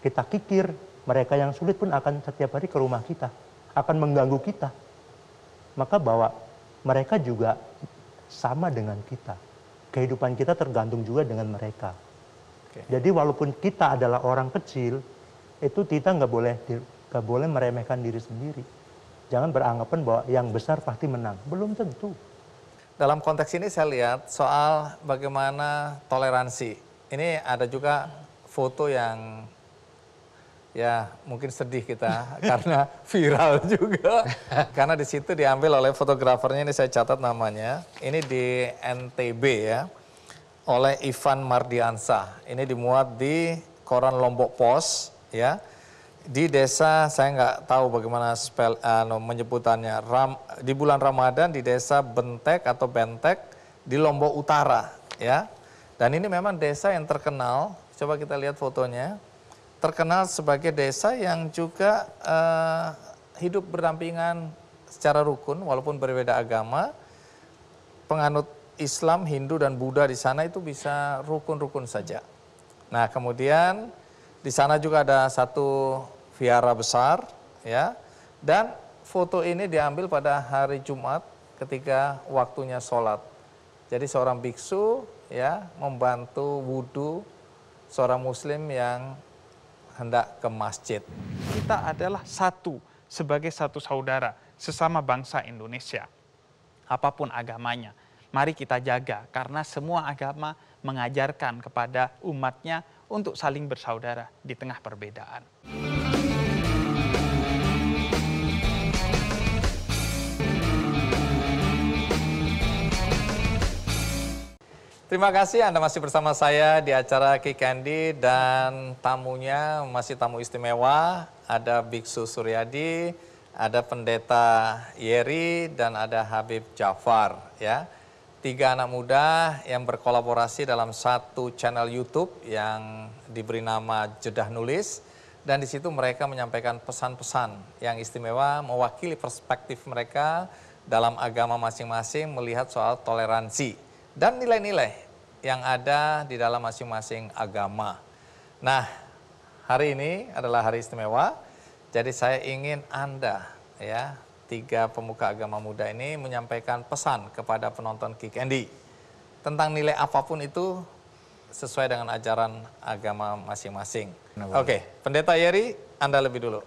kita kikir mereka yang sulit pun akan setiap hari ke rumah kita akan mengganggu kita maka bahwa mereka juga sama dengan kita kehidupan kita tergantung juga dengan mereka Oke. jadi walaupun kita adalah orang kecil itu kita nggak boleh nggak boleh meremehkan diri sendiri jangan beranggapan bahwa yang besar pasti menang belum tentu dalam konteks ini saya lihat soal bagaimana toleransi. Ini ada juga foto yang ya mungkin sedih kita karena viral juga. karena di situ diambil oleh fotografernya ini saya catat namanya. Ini di NTB ya oleh Ivan Mardiansa. Ini dimuat di koran Lombok Pos ya di desa saya nggak tahu bagaimana spell uh, menyebutannya Ram, di bulan Ramadan di desa Bentek atau Bentek di Lombok Utara ya dan ini memang desa yang terkenal coba kita lihat fotonya terkenal sebagai desa yang juga uh, hidup berdampingan secara rukun walaupun berbeda agama penganut Islam Hindu dan Buddha di sana itu bisa rukun-rukun saja nah kemudian di sana juga ada satu Viara besar ya. Dan foto ini diambil pada hari Jumat ketika waktunya sholat. Jadi seorang biksu ya membantu wudhu seorang muslim yang hendak ke masjid. Kita adalah satu sebagai satu saudara sesama bangsa Indonesia. Apapun agamanya, mari kita jaga karena semua agama mengajarkan kepada umatnya untuk saling bersaudara di tengah perbedaan. Terima kasih Anda masih bersama saya di acara Key Candy dan tamunya masih tamu istimewa. Ada Biksu Suryadi, ada Pendeta Yeri, dan ada Habib Jafar. Ya, Tiga anak muda yang berkolaborasi dalam satu channel YouTube yang diberi nama Jedah Nulis. Dan di situ mereka menyampaikan pesan-pesan yang istimewa mewakili perspektif mereka dalam agama masing-masing melihat soal toleransi dan nilai-nilai yang ada di dalam masing-masing agama. Nah, hari ini adalah hari istimewa. Jadi saya ingin Anda ya, tiga pemuka agama muda ini menyampaikan pesan kepada penonton Kick Andy tentang nilai apapun itu sesuai dengan ajaran agama masing-masing. Oke, okay, Pendeta Yeri, Anda lebih dulu.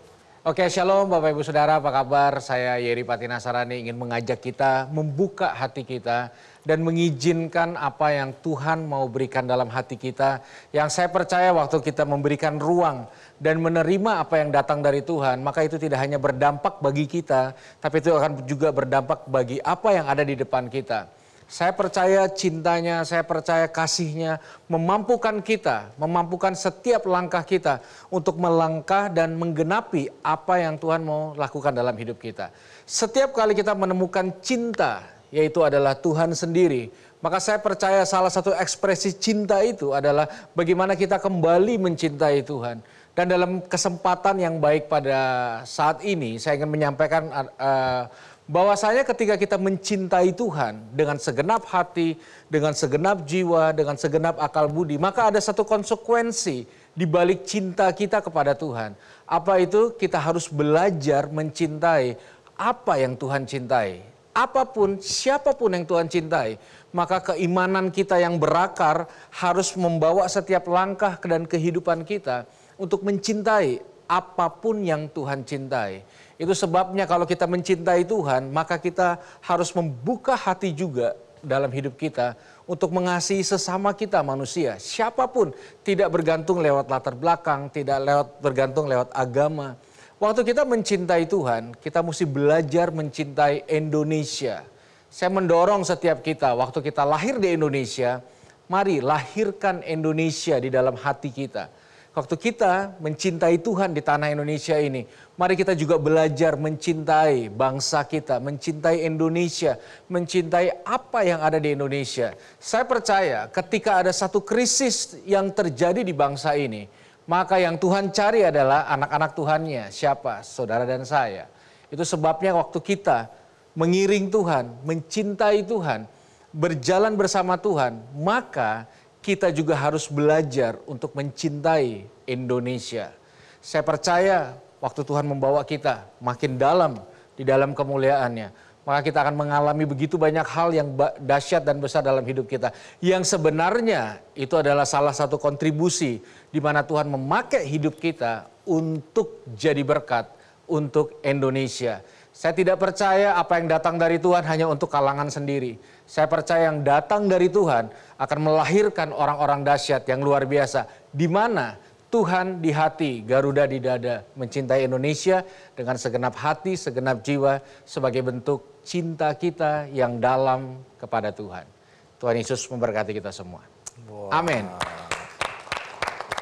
Oke, shalom Bapak Ibu Saudara, apa kabar? Saya Yeri Patinasarani ingin mengajak kita membuka hati kita dan mengizinkan apa yang Tuhan mau berikan dalam hati kita. Yang saya percaya waktu kita memberikan ruang dan menerima apa yang datang dari Tuhan, maka itu tidak hanya berdampak bagi kita, tapi itu akan juga berdampak bagi apa yang ada di depan kita. Saya percaya cintanya, saya percaya kasihnya memampukan kita, memampukan setiap langkah kita untuk melangkah dan menggenapi apa yang Tuhan mau lakukan dalam hidup kita. Setiap kali kita menemukan cinta, yaitu adalah Tuhan sendiri, maka saya percaya salah satu ekspresi cinta itu adalah bagaimana kita kembali mencintai Tuhan. Dan dalam kesempatan yang baik pada saat ini, saya ingin menyampaikan uh, bahwasanya ketika kita mencintai Tuhan dengan segenap hati, dengan segenap jiwa, dengan segenap akal budi, maka ada satu konsekuensi di balik cinta kita kepada Tuhan. Apa itu? Kita harus belajar mencintai apa yang Tuhan cintai. Apapun, siapapun yang Tuhan cintai, maka keimanan kita yang berakar harus membawa setiap langkah dan kehidupan kita untuk mencintai apapun yang Tuhan cintai. Itu sebabnya kalau kita mencintai Tuhan, maka kita harus membuka hati juga dalam hidup kita untuk mengasihi sesama kita manusia. Siapapun tidak bergantung lewat latar belakang, tidak lewat bergantung lewat agama. Waktu kita mencintai Tuhan, kita mesti belajar mencintai Indonesia. Saya mendorong setiap kita waktu kita lahir di Indonesia, mari lahirkan Indonesia di dalam hati kita waktu kita mencintai Tuhan di tanah Indonesia ini, mari kita juga belajar mencintai bangsa kita, mencintai Indonesia, mencintai apa yang ada di Indonesia. Saya percaya ketika ada satu krisis yang terjadi di bangsa ini, maka yang Tuhan cari adalah anak-anak Tuhannya, siapa? Saudara dan saya. Itu sebabnya waktu kita mengiring Tuhan, mencintai Tuhan, berjalan bersama Tuhan, maka kita juga harus belajar untuk mencintai Indonesia. Saya percaya waktu Tuhan membawa kita makin dalam di dalam kemuliaannya, maka kita akan mengalami begitu banyak hal yang dahsyat dan besar dalam hidup kita. Yang sebenarnya itu adalah salah satu kontribusi di mana Tuhan memakai hidup kita untuk jadi berkat untuk Indonesia. Saya tidak percaya apa yang datang dari Tuhan hanya untuk kalangan sendiri. Saya percaya yang datang dari Tuhan akan melahirkan orang-orang dahsyat yang luar biasa. Di mana Tuhan di hati, Garuda di dada, mencintai Indonesia dengan segenap hati, segenap jiwa sebagai bentuk cinta kita yang dalam kepada Tuhan. Tuhan Yesus memberkati kita semua. Wow. Amin.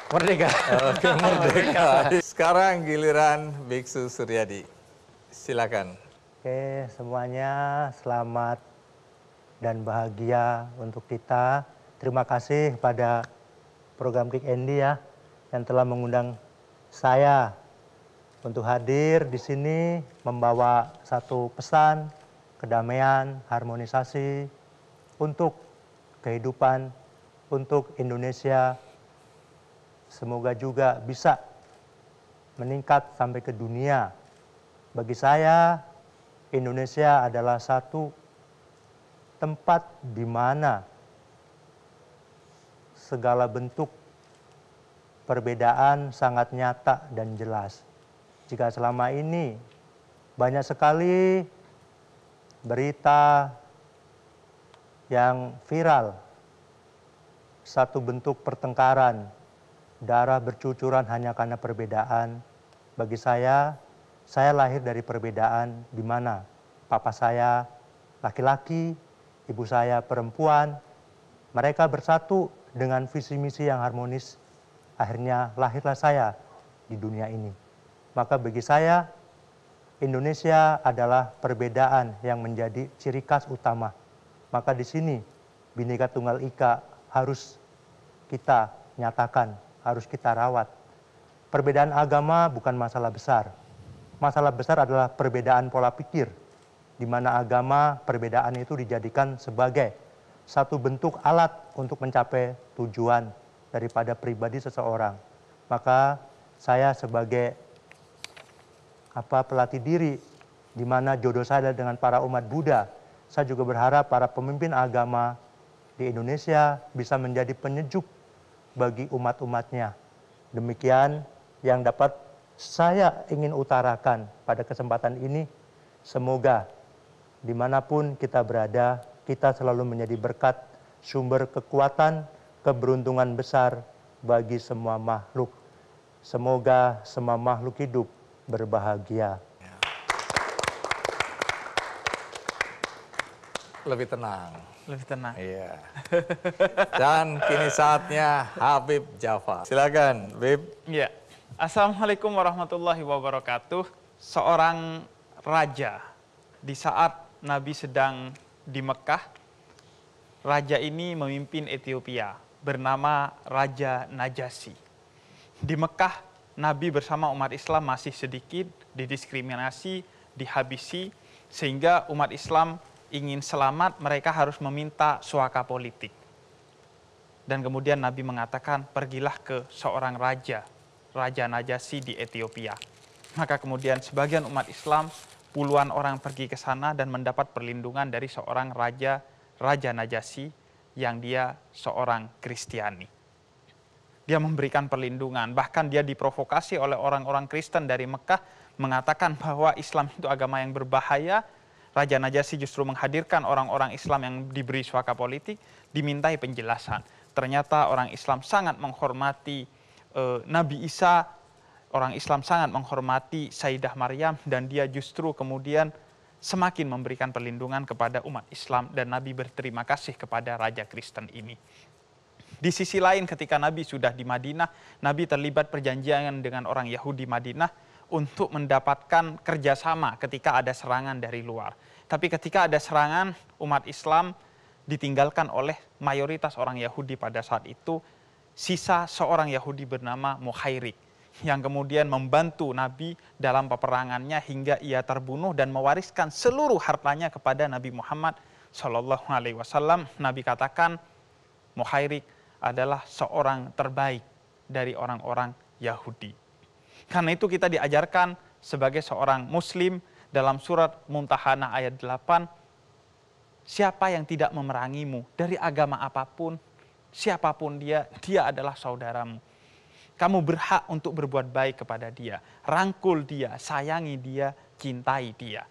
Merdeka. merdeka. Sekarang giliran Biksu Suryadi. Silakan. Oke, semuanya selamat dan bahagia untuk kita. Terima kasih pada program Kick Andy ya yang telah mengundang saya untuk hadir di sini membawa satu pesan kedamaian, harmonisasi untuk kehidupan, untuk Indonesia. Semoga juga bisa meningkat sampai ke dunia bagi saya, Indonesia adalah satu tempat di mana segala bentuk perbedaan sangat nyata dan jelas. Jika selama ini banyak sekali berita yang viral, satu bentuk pertengkaran, darah bercucuran hanya karena perbedaan, bagi saya saya lahir dari perbedaan di mana papa saya laki-laki, ibu saya perempuan. Mereka bersatu dengan visi misi yang harmonis. Akhirnya lahirlah saya di dunia ini. Maka bagi saya, Indonesia adalah perbedaan yang menjadi ciri khas utama. Maka di sini Bhinneka Tunggal Ika harus kita nyatakan, harus kita rawat. Perbedaan agama bukan masalah besar, masalah besar adalah perbedaan pola pikir, di mana agama perbedaan itu dijadikan sebagai satu bentuk alat untuk mencapai tujuan daripada pribadi seseorang. Maka saya sebagai apa pelatih diri di mana jodoh saya dengan para umat Buddha, saya juga berharap para pemimpin agama di Indonesia bisa menjadi penyejuk bagi umat-umatnya. Demikian yang dapat saya ingin utarakan pada kesempatan ini, semoga dimanapun kita berada, kita selalu menjadi berkat, sumber kekuatan, keberuntungan besar bagi semua makhluk. Semoga semua makhluk hidup berbahagia. Lebih tenang. Lebih tenang. Iya. Dan kini saatnya Habib Jafar. Silakan, Habib. Iya. Assalamualaikum warahmatullahi wabarakatuh. Seorang raja di saat Nabi sedang di Mekah, raja ini memimpin Ethiopia bernama Raja Najasi. Di Mekah, Nabi bersama umat Islam masih sedikit didiskriminasi, dihabisi, sehingga umat Islam ingin selamat, mereka harus meminta suaka politik. Dan kemudian Nabi mengatakan, pergilah ke seorang raja Raja Najasyi di Ethiopia. Maka kemudian sebagian umat Islam puluhan orang pergi ke sana dan mendapat perlindungan dari seorang raja Raja Najasyi yang dia seorang Kristiani. Dia memberikan perlindungan, bahkan dia diprovokasi oleh orang-orang Kristen dari Mekah mengatakan bahwa Islam itu agama yang berbahaya. Raja Najasyi justru menghadirkan orang-orang Islam yang diberi suaka politik, dimintai penjelasan. Ternyata orang Islam sangat menghormati uh, Nabi Isa orang Islam sangat menghormati Sayyidah Maryam dan dia justru kemudian semakin memberikan perlindungan kepada umat Islam dan Nabi berterima kasih kepada Raja Kristen ini. Di sisi lain ketika Nabi sudah di Madinah, Nabi terlibat perjanjian dengan orang Yahudi Madinah untuk mendapatkan kerjasama ketika ada serangan dari luar. Tapi ketika ada serangan, umat Islam ditinggalkan oleh mayoritas orang Yahudi pada saat itu sisa seorang Yahudi bernama Muhairik yang kemudian membantu Nabi dalam peperangannya hingga ia terbunuh dan mewariskan seluruh hartanya kepada Nabi Muhammad Shallallahu Alaihi Wasallam. Nabi katakan, Muhairik adalah seorang terbaik dari orang-orang Yahudi. Karena itu kita diajarkan sebagai seorang Muslim dalam surat Muntahana ayat 8, siapa yang tidak memerangimu dari agama apapun, siapapun dia, dia adalah saudaramu. Kamu berhak untuk berbuat baik kepada dia, rangkul dia, sayangi dia, cintai dia.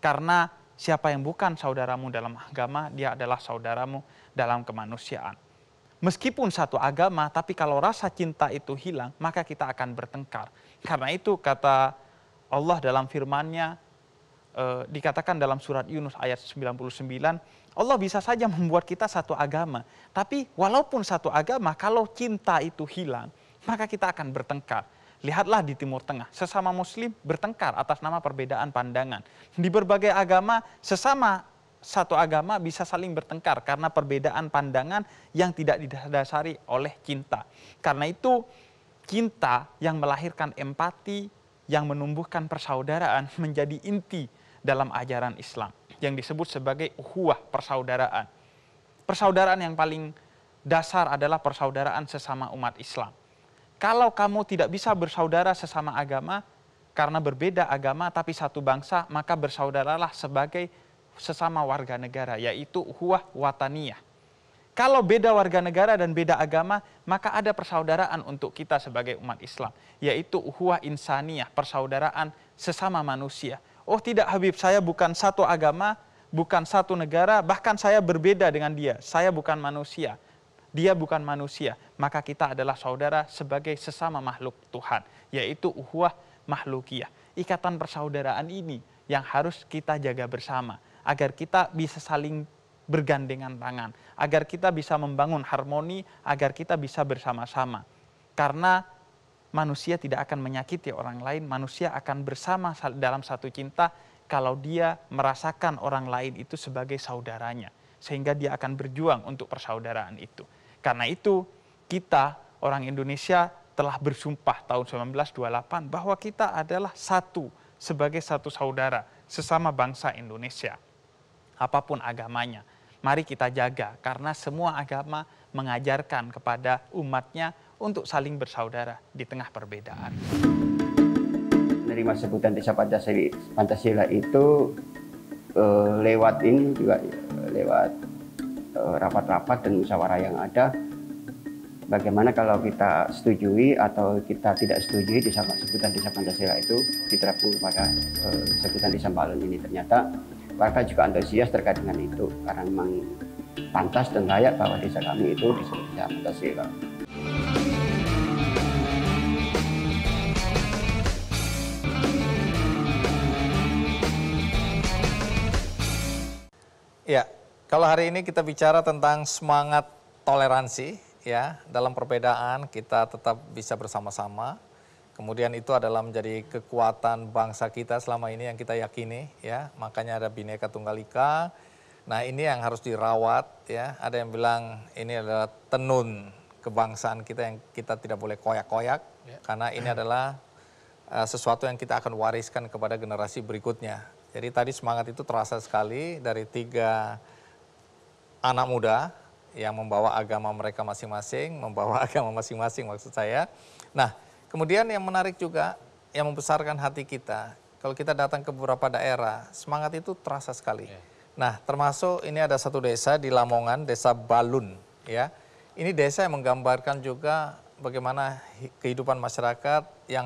Karena siapa yang bukan saudaramu dalam agama, dia adalah saudaramu dalam kemanusiaan. Meskipun satu agama, tapi kalau rasa cinta itu hilang, maka kita akan bertengkar. Karena itu kata Allah dalam firman-Nya, eh, dikatakan dalam surat Yunus ayat 99, Allah bisa saja membuat kita satu agama. Tapi walaupun satu agama, kalau cinta itu hilang, maka kita akan bertengkar. Lihatlah di Timur Tengah, sesama muslim bertengkar atas nama perbedaan pandangan. Di berbagai agama, sesama satu agama bisa saling bertengkar karena perbedaan pandangan yang tidak didasari oleh cinta. Karena itu, cinta yang melahirkan empati, yang menumbuhkan persaudaraan menjadi inti dalam ajaran Islam yang disebut sebagai uhuah persaudaraan. Persaudaraan yang paling dasar adalah persaudaraan sesama umat Islam. Kalau kamu tidak bisa bersaudara sesama agama karena berbeda agama tapi satu bangsa, maka bersaudaralah sebagai sesama warga negara yaitu uhuah wataniyah. Kalau beda warga negara dan beda agama, maka ada persaudaraan untuk kita sebagai umat Islam, yaitu uhuah insaniyah, persaudaraan sesama manusia oh tidak Habib, saya bukan satu agama, bukan satu negara, bahkan saya berbeda dengan dia, saya bukan manusia, dia bukan manusia, maka kita adalah saudara sebagai sesama makhluk Tuhan, yaitu uhuah makhlukiyah. Ikatan persaudaraan ini yang harus kita jaga bersama, agar kita bisa saling bergandengan tangan, agar kita bisa membangun harmoni, agar kita bisa bersama-sama. Karena manusia tidak akan menyakiti orang lain, manusia akan bersama dalam satu cinta kalau dia merasakan orang lain itu sebagai saudaranya, sehingga dia akan berjuang untuk persaudaraan itu. Karena itu, kita orang Indonesia telah bersumpah tahun 1928 bahwa kita adalah satu sebagai satu saudara sesama bangsa Indonesia. Apapun agamanya, mari kita jaga karena semua agama mengajarkan kepada umatnya untuk saling bersaudara di tengah perbedaan. Menerima sebutan desa Pancasila, Pancasila itu eh, lewat ini juga eh, lewat eh, rapat-rapat dan musyawarah yang ada. Bagaimana kalau kita setujui atau kita tidak setujui desa, sebutan desa Pancasila itu diterapkan pada sebutan desa Balon ini ternyata warga juga antusias terkait dengan itu karena memang pantas dan layak bahwa desa kami itu disebut desa Pancasila. Ya, kalau hari ini kita bicara tentang semangat toleransi ya, dalam perbedaan kita tetap bisa bersama-sama. Kemudian itu adalah menjadi kekuatan bangsa kita selama ini yang kita yakini ya. Makanya ada Bhinneka Tunggal Ika. Nah, ini yang harus dirawat ya. Ada yang bilang ini adalah tenun kebangsaan kita yang kita tidak boleh koyak-koyak ya. karena ini adalah uh, sesuatu yang kita akan wariskan kepada generasi berikutnya jadi tadi semangat itu terasa sekali dari tiga anak muda yang membawa agama mereka masing-masing, membawa agama masing-masing maksud saya. Nah, kemudian yang menarik juga yang membesarkan hati kita, kalau kita datang ke beberapa daerah, semangat itu terasa sekali. Iya. Nah, termasuk ini ada satu desa di Lamongan, Desa Balun, ya. Ini desa yang menggambarkan juga bagaimana kehidupan masyarakat yang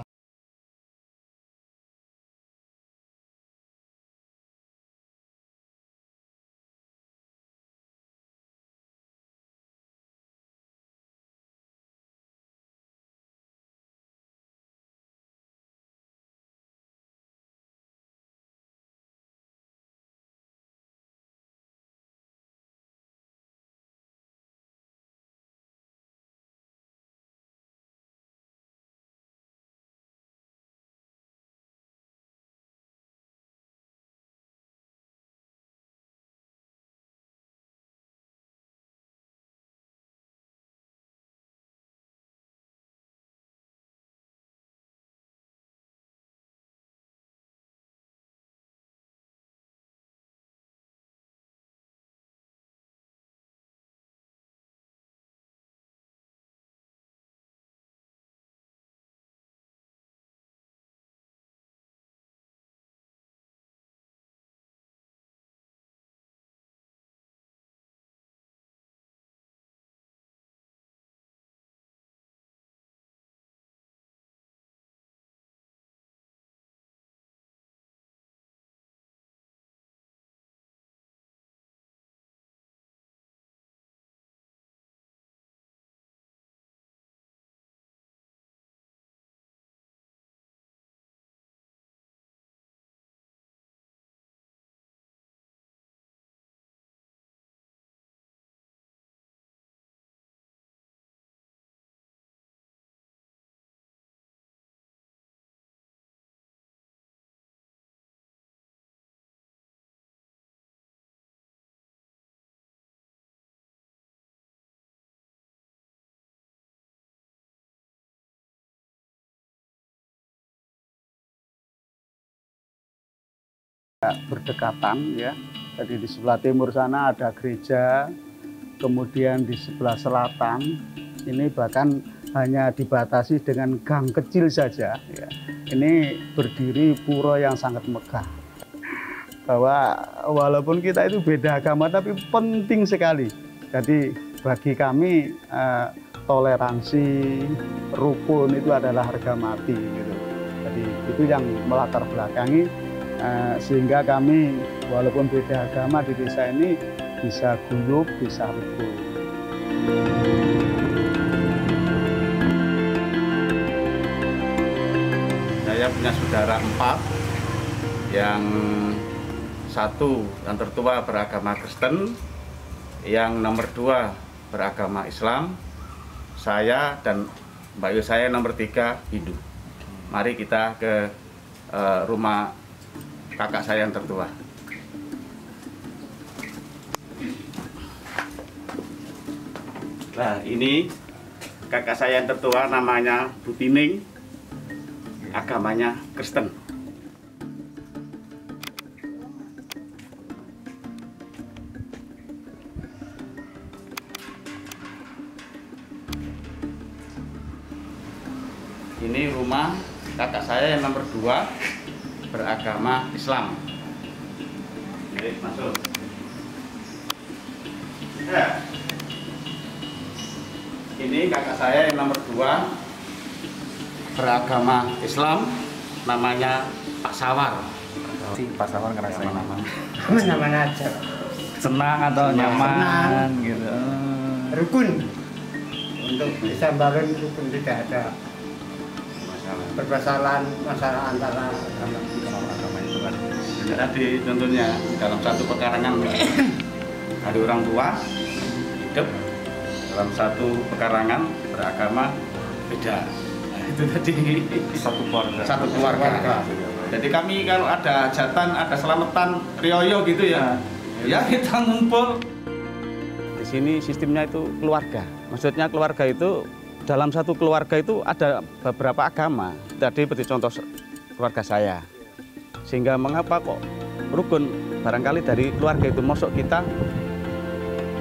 berdekatan ya. Jadi di sebelah timur sana ada gereja, kemudian di sebelah selatan ini bahkan hanya dibatasi dengan gang kecil saja. Ya. Ini berdiri pura yang sangat megah. Bahwa walaupun kita itu beda agama tapi penting sekali. Jadi bagi kami eh, toleransi rukun itu adalah harga mati gitu. Jadi itu yang melatar belakangi Eh, sehingga kami walaupun beda agama di desa ini bisa guyup, bisa rukun. Saya punya saudara empat, yang satu yang tertua beragama Kristen, yang nomor dua beragama Islam, saya dan Mbak Yu saya nomor tiga Hindu. Mari kita ke uh, rumah kakak saya yang tertua. Nah, ini kakak saya yang tertua namanya Butining. Agamanya Kristen. Ini rumah kakak saya yang nomor dua beragama Islam. Baik, masuk. Ya. Ini kakak saya yang nomor dua beragama Islam, namanya Pak Sawar. Si Pak Sawar ngerasa nyaman. Nyaman aja. Senang atau senang, nyaman senang. gitu. Rukun. Untuk bisa bangun rukun tidak ada masalah. Permasalahan masalah antara agama ya tadi contohnya dalam satu pekarangan ada orang tua hidup dalam satu pekarangan beragama beda nah, itu tadi satu keluarga satu keluarga, satu keluarga. jadi kami kalau ada jatan, ada selamatan rioyo gitu ya iya. ya kita ngumpul di sini sistemnya itu keluarga maksudnya keluarga itu dalam satu keluarga itu ada beberapa agama tadi seperti contoh keluarga saya sehingga mengapa kok rukun barangkali dari keluarga itu masuk kita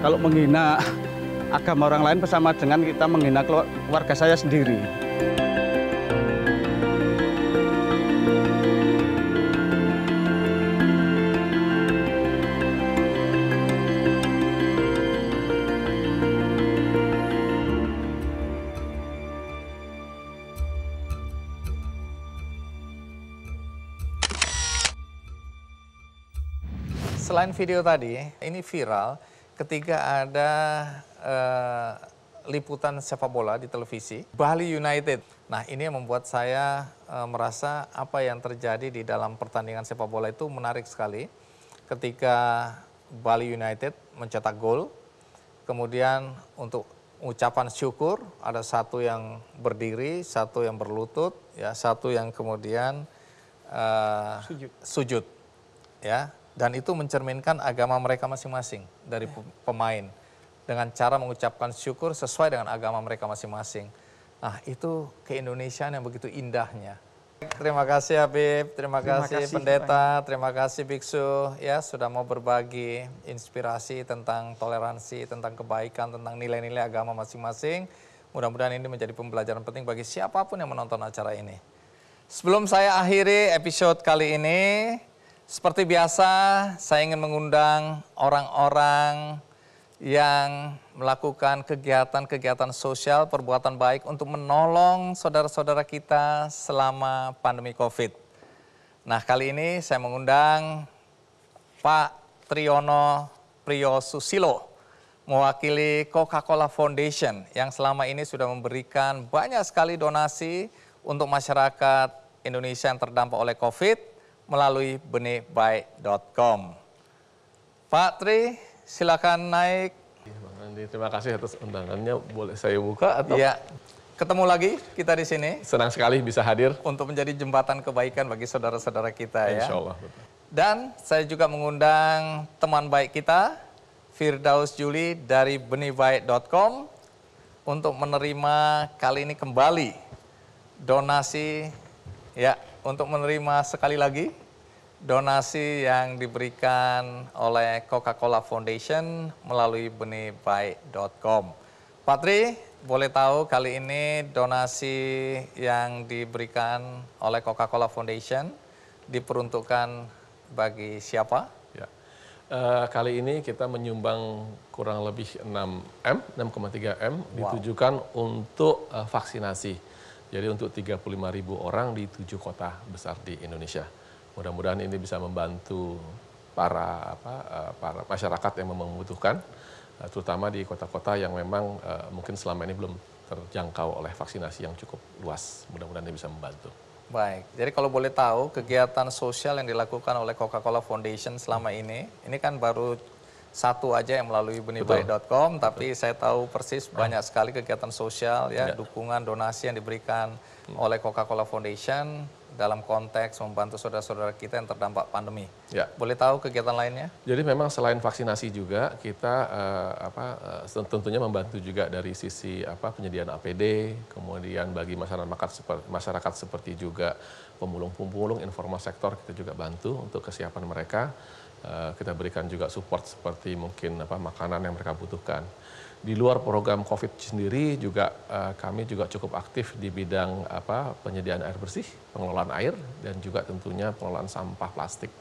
kalau menghina agama orang lain bersama dengan kita menghina keluarga saya sendiri Selain video tadi, ini viral ketika ada eh, liputan sepak bola di televisi Bali United. Nah, ini yang membuat saya eh, merasa apa yang terjadi di dalam pertandingan sepak bola itu menarik sekali. Ketika Bali United mencetak gol, kemudian untuk ucapan syukur ada satu yang berdiri, satu yang berlutut, ya satu yang kemudian uh, sujud. sujud, ya dan itu mencerminkan agama mereka masing-masing dari pemain dengan cara mengucapkan syukur sesuai dengan agama mereka masing-masing. Nah, itu keindonesiaan yang begitu indahnya. Terima kasih Habib, terima, terima kasih, kasih Pendeta, terima kasih Biksu ya sudah mau berbagi inspirasi tentang toleransi, tentang kebaikan, tentang nilai-nilai agama masing-masing. Mudah-mudahan ini menjadi pembelajaran penting bagi siapapun yang menonton acara ini. Sebelum saya akhiri episode kali ini, seperti biasa, saya ingin mengundang orang-orang yang melakukan kegiatan-kegiatan sosial perbuatan baik untuk menolong saudara-saudara kita selama pandemi COVID. Nah, kali ini saya mengundang Pak Triyono Priyo Susilo mewakili Coca-Cola Foundation yang selama ini sudah memberikan banyak sekali donasi untuk masyarakat Indonesia yang terdampak oleh COVID melalui benihbaik.com. Pak Tri, silakan naik. Iya, terima kasih atas undangannya. Boleh saya buka atau? Iya. Ketemu lagi kita di sini. Senang sekali bisa hadir. Untuk menjadi jembatan kebaikan bagi saudara-saudara kita Insya ya. Insya Allah. Dan saya juga mengundang teman baik kita, Firdaus Juli dari benihbaik.com untuk menerima kali ini kembali donasi ya untuk menerima sekali lagi donasi yang diberikan oleh Coca-Cola Foundation melalui benihbaik.com. Patri, boleh tahu kali ini donasi yang diberikan oleh Coca-Cola Foundation diperuntukkan bagi siapa? Ya. Uh, kali ini kita menyumbang kurang lebih 6 M, 6,3 M wow. ditujukan untuk uh, vaksinasi jadi untuk 35 ribu orang di tujuh kota besar di Indonesia. Mudah-mudahan ini bisa membantu para apa, eh, para masyarakat yang membutuhkan, eh, terutama di kota-kota yang memang eh, mungkin selama ini belum terjangkau oleh vaksinasi yang cukup luas. Mudah-mudahan ini bisa membantu. Baik, jadi kalau boleh tahu kegiatan sosial yang dilakukan oleh Coca-Cola Foundation selama ini, ini kan baru satu aja yang melalui benihbaik.com tapi Betul. saya tahu persis ah. banyak sekali kegiatan sosial ya, ya. dukungan donasi yang diberikan ya. oleh Coca-Cola Foundation dalam konteks membantu saudara-saudara kita yang terdampak pandemi. Ya. Boleh tahu kegiatan lainnya? Jadi memang selain vaksinasi juga kita uh, apa uh, tentunya membantu juga dari sisi apa penyediaan APD, kemudian bagi masyarakat seperti, masyarakat seperti juga pemulung-pemulung informal sektor kita juga bantu untuk kesiapan mereka Eh, kita berikan juga support seperti mungkin apa makanan yang mereka butuhkan. Di luar program COVID sendiri juga eh, kami juga cukup aktif di bidang apa penyediaan air bersih, pengelolaan air dan juga tentunya pengelolaan sampah plastik.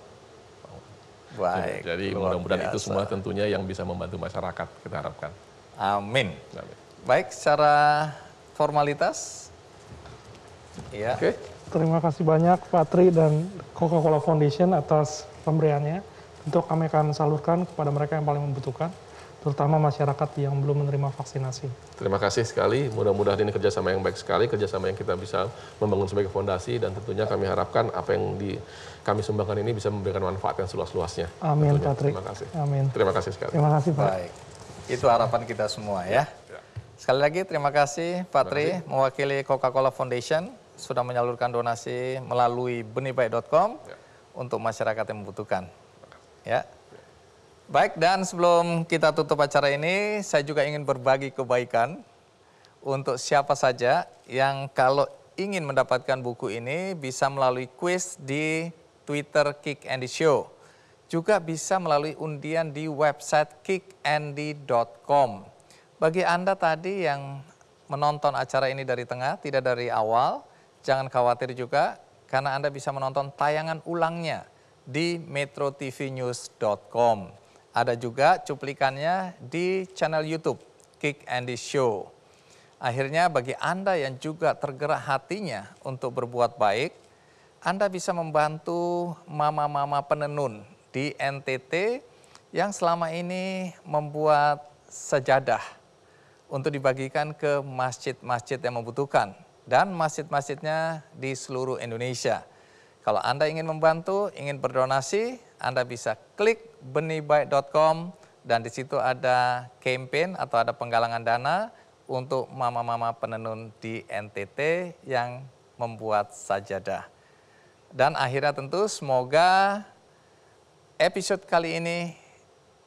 Baik. Jadi mudah-mudahan itu semua tentunya yang bisa membantu masyarakat kita harapkan. Amin. Amin. Baik, secara formalitas. Ya. Oke. Terima kasih banyak Patri dan Coca-Cola Foundation atas pemberiannya itu kami akan salurkan kepada mereka yang paling membutuhkan, terutama masyarakat yang belum menerima vaksinasi. Terima kasih sekali. Mudah-mudahan ini kerjasama yang baik sekali, kerjasama yang kita bisa membangun sebagai fondasi dan tentunya kami harapkan apa yang di kami sumbangkan ini bisa memberikan manfaat yang seluas-luasnya. Amin, tentunya. Patrick. Terima kasih. Amin. Terima kasih sekali. Terima kasih, Pak. Baik. Itu harapan kita semua ya. ya. Sekali lagi terima kasih Patri, mewakili Coca-Cola Foundation sudah menyalurkan donasi melalui benihbaik.com ya. untuk masyarakat yang membutuhkan. Ya. Baik, dan sebelum kita tutup acara ini, saya juga ingin berbagi kebaikan untuk siapa saja yang kalau ingin mendapatkan buku ini bisa melalui quiz di Twitter Kick Andy Show. Juga bisa melalui undian di website kickandy.com. Bagi Anda tadi yang menonton acara ini dari tengah, tidak dari awal, jangan khawatir juga karena Anda bisa menonton tayangan ulangnya di metrotvnews.com. Ada juga cuplikannya di channel YouTube Kick andy Show. Akhirnya bagi Anda yang juga tergerak hatinya untuk berbuat baik, Anda bisa membantu mama-mama penenun di NTT yang selama ini membuat sejadah untuk dibagikan ke masjid-masjid yang membutuhkan dan masjid-masjidnya di seluruh Indonesia. Kalau Anda ingin membantu, ingin berdonasi, Anda bisa klik benihbaik.com dan di situ ada campaign atau ada penggalangan dana untuk mama-mama penenun di NTT yang membuat sajadah. Dan akhirnya tentu semoga episode kali ini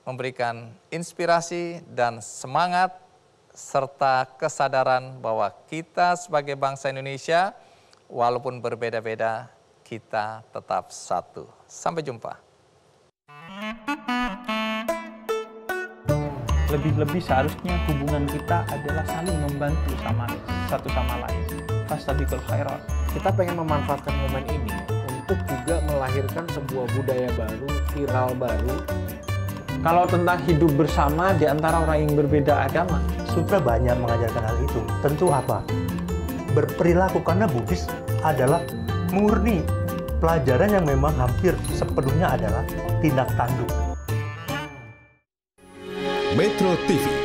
memberikan inspirasi dan semangat serta kesadaran bahwa kita sebagai bangsa Indonesia walaupun berbeda-beda kita tetap satu. Sampai jumpa. Lebih-lebih seharusnya hubungan kita adalah saling membantu sama satu sama lain. Fastabiqul khairat. Kita pengen memanfaatkan momen ini untuk juga melahirkan sebuah budaya baru, viral baru. Kalau tentang hidup bersama di antara orang yang berbeda agama, Sutra banyak mengajarkan hal itu. Tentu apa? Berperilaku karena Buddhis adalah murni pelajaran yang memang hampir sepenuhnya adalah tindak tanduk. Metro TV